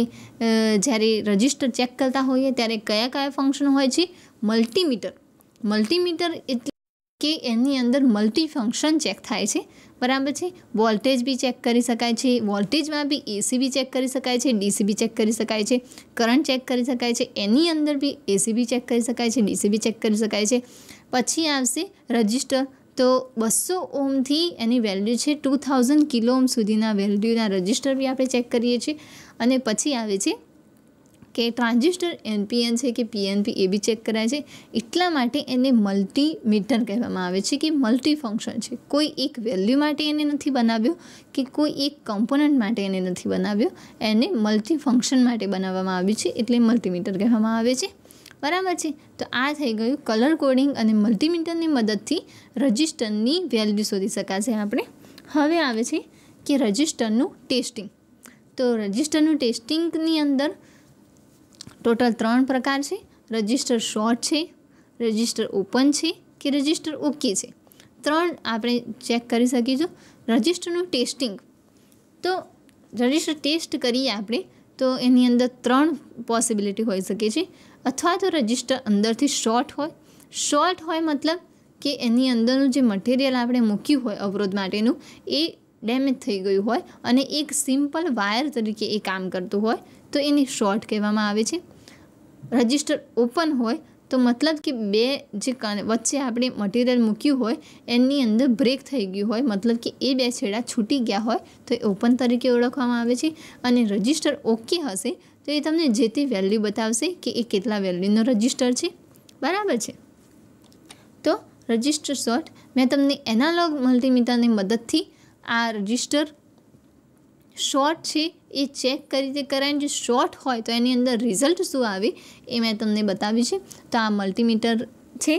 જ્યારે રજિસ્ટર ચેક કરતા હોઈએ ત્યારે કયા કયા ફંક્શન હોય છે મલ્ટીમીટર મલ્ટીમીટર એટલે કે એની અંદર મલ્ટી ફંક્શન ચેક થાય છે બરાબર છે વોલ્ટેજ બી ચેક કરી શકાય છે વોલ્ટેજમાં બી એસી બી ચેક કરી શકાય છે ડીસી બી ચેક કરી શકાય છે કરંટ ચેક કરી શકાય છે એની અંદર બી એસી બી ચેક કરી શકાય છે ડીસી બી ચેક કરી શકાય છે પછી આવશે રજિસ્ટર તો બસો ઓમથી એની વેલ્યુ છે ટુ થાઉઝન્ડ કિલો ઓમ સુધીના વેલ્યુના રજિસ્ટર બી આપણે ચેક કરીએ છીએ અને પછી આવે છે કે ટ્રાન્ઝિસ્ટર એનપીએન છે કે પીએનપી એ બી ચેક કરાય છે એટલા માટે એને મલ્ટીમીટર કહેવામાં આવે છે કે મલ્ટી ફંક્શન છે કોઈ એક વેલ્યુ માટે એને નથી બનાવ્યો કે કોઈ એક કમ્પોનન્ટ માટે એને નથી બનાવ્યો એને મલ્ટી ફંક્શન માટે બનાવવામાં આવ્યું છે એટલે મલ્ટીમીટર કહેવામાં આવે છે બરાબર છે તો આ થઈ ગયું કલર કોડિંગ અને મલ્ટીમીટરની મદદથી રજિસ્ટરની વેલ્યુ શોધી શકાશે આપણે હવે આવે છે કે રજિસ્ટરનું ટેસ્ટિંગ તો રજિસ્ટરનું ટેસ્ટિંગની અંદર ટોટલ ત્રણ પ્રકાર છે રજિસ્ટર શોર્ટ છે રજિસ્ટર ઓપન છે કે રજિસ્ટર ઓકે છે ત્રણ આપણે ચેક કરી શકીશું રજિસ્ટરનું ટેસ્ટિંગ તો રજિસ્ટર ટેસ્ટ કરીએ આપણે તો એની અંદર ત્રણ પોસિબિલિટી હોઈ શકે છે અથવા તો રજિસ્ટર અંદરથી શોર્ટ હોય શોર્ટ હોય મતલબ કે એની અંદરનું જે મટીરિયલ આપણે મૂક્યું હોય અવરોધ માટેનું એ ડેમેજ થઈ ગયું હોય અને એક સિમ્પલ વાયર તરીકે એ કામ કરતું હોય તો એને શોર્ટ કહેવામાં આવે છે રજિસ્ટર ઓપન હોય તો મતલબ કે બે જે વચ્ચે આપણે મટીરિયલ મૂક્યું હોય એની અંદર બ્રેક થઈ ગયું હોય મતલબ કે એ બે છેડા છૂટી ગયા હોય તો એ ઓપન તરીકે ઓળખવામાં આવે છે અને રજિસ્ટર ઓકે હશે તો એ તમને જે તે વેલ્યુ બતાવશે કે એ કેટલા વેલ્યુનો રજિસ્ટર છે બરાબર છે તો રજિસ્ટર શોર્ટ મેં તમને એનાલોગ મલ્ટીમીટરની મદદથી આ રજિસ્ટર શોર્ટ છે એ ચેક કરી રીતે કરાવીને જે શોર્ટ હોય તો એની અંદર રિઝલ્ટ શું આવે એ મેં તમને બતાવ્યું છે તો આ મલ્ટીમીટર છે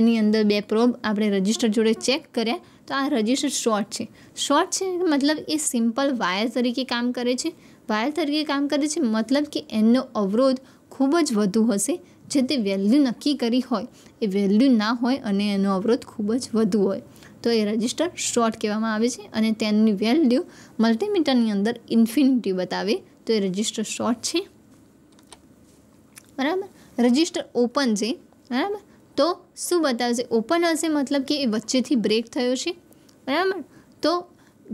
એની અંદર બે પ્રોબ આપણે રજિસ્ટર જોડે ચેક કર્યા તો આ રજિસ્ટર શોર્ટ છે શોર્ટ છે મતલબ એ સિમ્પલ વાયર તરીકે કામ કરે છે વાયર તરીકે કામ કરે છે મતલબ કે એનો અવરોધ ખૂબ જ વધુ હશે જે તે વેલ્યુ નક્કી કરી હોય એ વેલ્યુ ના હોય અને એનો અવરોધ ખૂબ જ વધુ હોય તો એ રજિસ્ટર શોર્ટ કહેવામાં આવે છે અને તેની વેલ્યુ મલ્ટીમીટરની અંદર ઇન્ફિનિટી બતાવે તો એ રજિસ્ટર શોર્ટ છે બરાબર રજિસ્ટર ઓપન છે બરાબર તો શું બતાવશે ઓપન હશે મતલબ કે એ વચ્ચેથી બ્રેક થયો છે બરાબર તો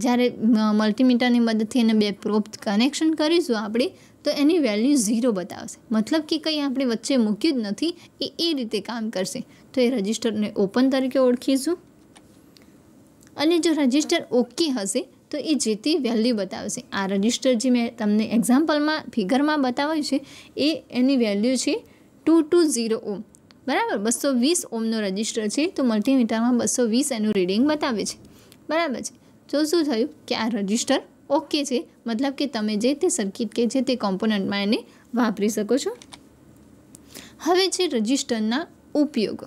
જ્યારે મલ્ટીમીટરની મદદથી એને બે પ્રોપ કનેક્શન કરીશું આપણે તો એની વેલ્યુ ઝીરો બતાવશે મતલબ કે કંઈ આપણે વચ્ચે મૂક્યું જ નથી એ એ રીતે કામ કરશે તો એ રજિસ્ટરને ઓપન તરીકે ઓળખીશું અને જો રજિસ્ટર ઓકે હશે તો એ જે તે વેલ્યુ બતાવશે આ રજિસ્ટર જે મેં તમને એક્ઝામ્પલમાં ફિગરમાં બતાવ્યું છે એ એની વેલ્યુ છે ટુ ટુ ઝીરો ઓમ બરાબર બસો વીસ ઓમનો રજિસ્ટર છે તો મલ્ટીમીટરમાં બસો વીસ એનું રીડિંગ બતાવે છે બરાબર છે તો શું થયું કે આ રજિસ્ટર ઓકે છે મતલબ કે તમે જે તે સર્કિટ કે છે તે કોમ્પોનન્ટમાં એને વાપરી શકો છો હવે છે રજિસ્ટરના ઉપયોગ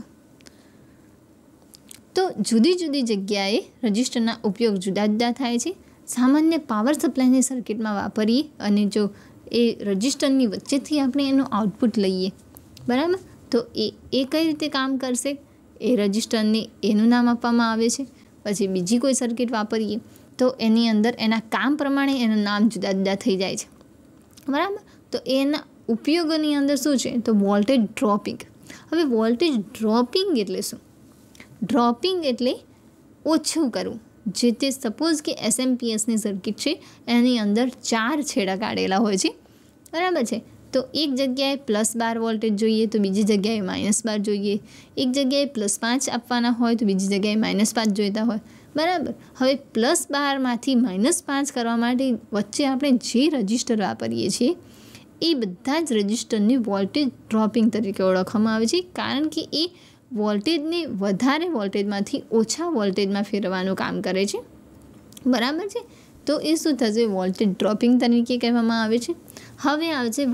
તો જુદી જુદી જગ્યાએ રજિસ્ટરના ઉપયોગ જુદા જુદા થાય છે સામાન્ય પાવર સપ્લાયની સર્કિટમાં વાપરીએ અને જો એ રજિસ્ટરની વચ્ચેથી આપણે એનું આઉટપુટ લઈએ બરાબર તો એ એ કઈ રીતે કામ કરશે એ રજિસ્ટરને એનું નામ આપવામાં આવે છે પછી બીજી કોઈ સર્કિટ વાપરીએ તો એની અંદર એના કામ પ્રમાણે એનું નામ જુદા જુદા થઈ જાય છે બરાબર તો એના ઉપયોગોની અંદર શું છે તો વોલ્ટેજ ડ્રોપિંગ હવે વોલ્ટેજ ડ્રોપિંગ એટલે શું ડ્રોપિંગ એટલે ઓછું કરવું જે તે સપોઝ કે એસએમપીએસની સર્કિટ છે એની અંદર ચાર છેડા કાઢેલા હોય છે બરાબર છે તો એક જગ્યાએ પ્લસ બાર વોલ્ટેજ જોઈએ તો બીજી જગ્યાએ માઇનસ બાર જોઈએ એક જગ્યાએ પ્લસ પાંચ આપવાના હોય તો બીજી જગ્યાએ માઇનસ પાંચ જોઈતા હોય બરાબર હવે પ્લસ બારમાંથી માઇનસ પાંચ કરવા માટે વચ્ચે આપણે જે રજિસ્ટર વાપરીએ છીએ એ બધા જ રજિસ્ટરની વોલ્ટેજ ડ્રોપિંગ તરીકે ઓળખવામાં આવે છે કારણ કે એ વોલ્ટેજને વધારે વોલ્ટેજમાંથી ઓછા વોલ્ટેજમાં ફેરવાનું કામ કરે છે બરાબર છે તો એ શું થશે વોલ્ટેજ ડ્રોપિંગ તરીકે કહેવામાં આવે છે હવે આવે છે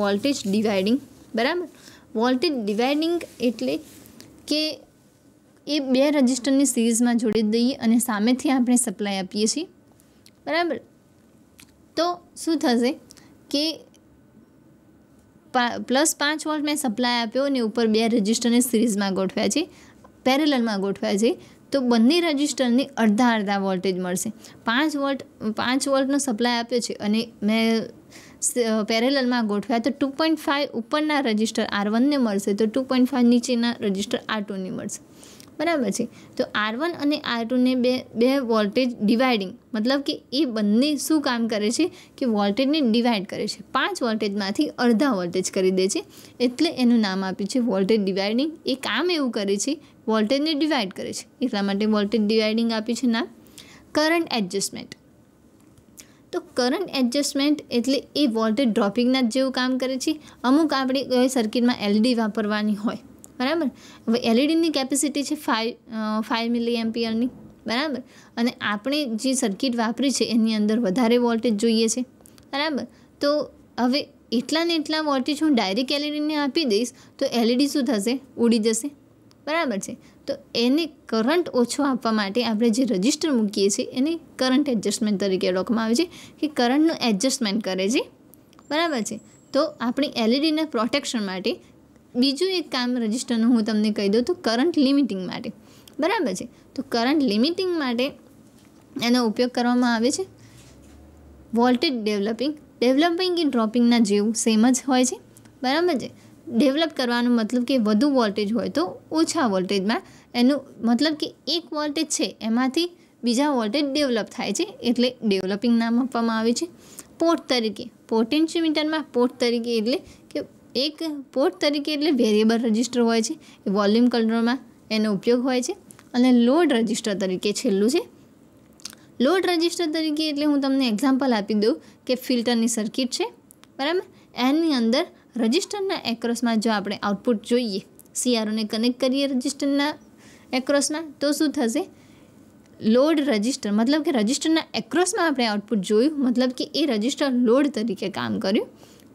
વોલ્ટેજ ડિવાઇડિંગ બરાબર વોલ્ટેજ ડિવાઇડિંગ એટલે કે એ બે રજિસ્ટરની સિરીઝમાં જોડી દઈએ અને સામેથી આપણે સપ્લાય આપીએ છીએ બરાબર તો શું થશે કે પ્લસ પાંચ વોલ્ટ મેં સપ્લાય આપ્યો અને ઉપર બે રજિસ્ટરને સિરીઝમાં ગોઠવ્યા છે પેરેલલમાં ગોઠવ્યા છે તો બંને રજિસ્ટરની અડધા અડધા વોલ્ટેજ મળશે પાંચ વોલ્ટ પાંચ વોલ્ટનો સપ્લાય આપ્યો છે અને મેં પેરેલલમાં ગોઠવ્યા તો ટુ પોઈન્ટ ફાઇવ ઉપરના રજિસ્ટર આર વનને મળશે તો ટુ પોઈન્ટ ફાઇવ નીચેના રજિસ્ટર આર ટુની મળશે બરાબર છે તો આર વન અને આર ટુને બે બે વોલ્ટેજ ડિવાઇડિંગ મતલબ કે એ બંને શું કામ કરે છે કે વોલ્ટેજને ડિવાઇડ કરે છે પાંચ વોલ્ટેજમાંથી અડધા વોલ્ટેજ કરી દે છે એટલે એનું નામ આપ્યું છે વોલ્ટેજ ડિવાઇડિંગ એ કામ એવું કરે છે વોલ્ટેજને ડિવાઇડ કરે છે એટલા માટે વોલ્ટેજ ડિવાઇડિંગ આપ્યું છે નામ કરંટ એડજસ્ટમેન્ટ તો કરંટ એડજસ્ટમેન્ટ એટલે એ વોલ્ટેજ ડ્રોપિંગના જેવું કામ કરે છે અમુક આપણે સર્કિટમાં એલઈડી વાપરવાની હોય બરાબર હવે એલઈડીની e કેપેસિટી છે ફાઈવ ફાઈવ મિલી એમ્પિયરની બરાબર અને આપણે જે સર્કિટ વાપરી છે એની અંદર વધારે વોલ્ટેજ જોઈએ છે બરાબર તો હવે એટલા ને એટલા વોલ્ટેજ હું ડાયરેક્ટ એલઈડીને e આપી દઈશ તો એલઈડી e શું થશે ઉડી જશે બરાબર છે તો એને કરંટ ઓછો આપવા માટે આપણે જે રજિસ્ટર મૂકીએ છીએ એને કરંટ એડજસ્ટમેન્ટ તરીકે ઓળખવામાં આવે છે કે કરંટનું એડજસ્ટમેન્ટ કરે છે બરાબર છે તો આપણી એલઈડીના પ્રોટેક્શન માટે બીજું એક કામ રજિસ્ટરનું હું તમને કહી દઉં તો કરંટ લિમિટિંગ માટે બરાબર છે તો કરંટ લિમિટિંગ માટે એનો ઉપયોગ કરવામાં આવે છે વોલ્ટેજ ડેવલપિંગ ડેવલપિંગ એ ડ્રોપિંગના જેવું સેમ જ હોય છે બરાબર છે ડેવલપ કરવાનો મતલબ કે વધુ વોલ્ટેજ હોય તો ઓછા વોલ્ટેજમાં એનું મતલબ કે એક વોલ્ટેજ છે એમાંથી બીજા વોલ્ટેજ ડેવલપ થાય છે એટલે ડેવલપિંગ નામ આપવામાં આવે છે પોર્ટ તરીકે પોટેન્શિયોમીટરમાં પોર્ટ તરીકે એટલે કે એક પોર્ટ તરીકે એટલે વેરિયેબલ રજિસ્ટર હોય છે એ વોલ્યુમ કંટ્રોલમાં એનો ઉપયોગ હોય છે અને લોડ રજિસ્ટર તરીકે છેલ્લું છે લોડ રજિસ્ટર તરીકે એટલે હું તમને એક્ઝામ્પલ આપી દઉં કે ફિલ્ટરની સર્કિટ છે બરાબર એની અંદર રજિસ્ટરના એક્રોસમાં જો આપણે આઉટપુટ જોઈએ સીઆરઓને કનેક્ટ કરીએ રજિસ્ટરના એક્રોસમાં તો શું થશે લોડ રજિસ્ટર મતલબ કે રજિસ્ટરના એક્રોસમાં આપણે આઉટપુટ જોયું મતલબ કે એ રજિસ્ટર લોડ તરીકે કામ કર્યું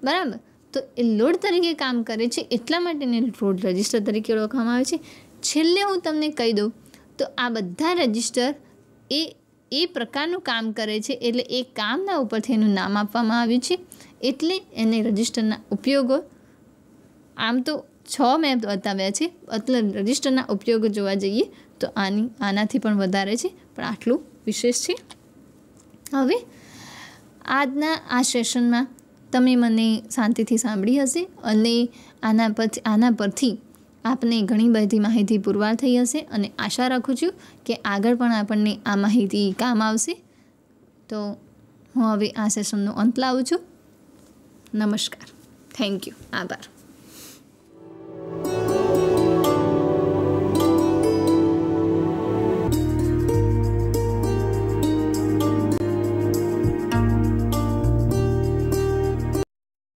બરાબર તો એ લોડ તરીકે કામ કરે છે એટલા માટેને લોડ રજિસ્ટર તરીકે ઓળખવામાં આવે છે છેલ્લે હું તમને કહી દઉં તો આ બધા રજિસ્ટર એ એ પ્રકારનું કામ કરે છે એટલે એ કામના ઉપરથી એનું નામ આપવામાં આવ્યું છે એટલે એને રજિસ્ટરના ઉપયોગો આમ તો છ મેં બતાવ્યા છે એટલે રજિસ્ટરના ઉપયોગો જોવા જઈએ તો આની આનાથી પણ વધારે છે પણ આટલું વિશેષ છે હવે આજના આ સેશનમાં તમે મને શાંતિથી સાંભળી હશે અને આના પર આના પરથી આપને ઘણી બધી માહિતી પુરવાર થઈ હશે અને આશા રાખું છું કે આગળ પણ આપણને આ માહિતી કામ આવશે તો હું હવે આ સેશનનો અંત લાવું છું નમસ્કાર થેન્ક યુ આભાર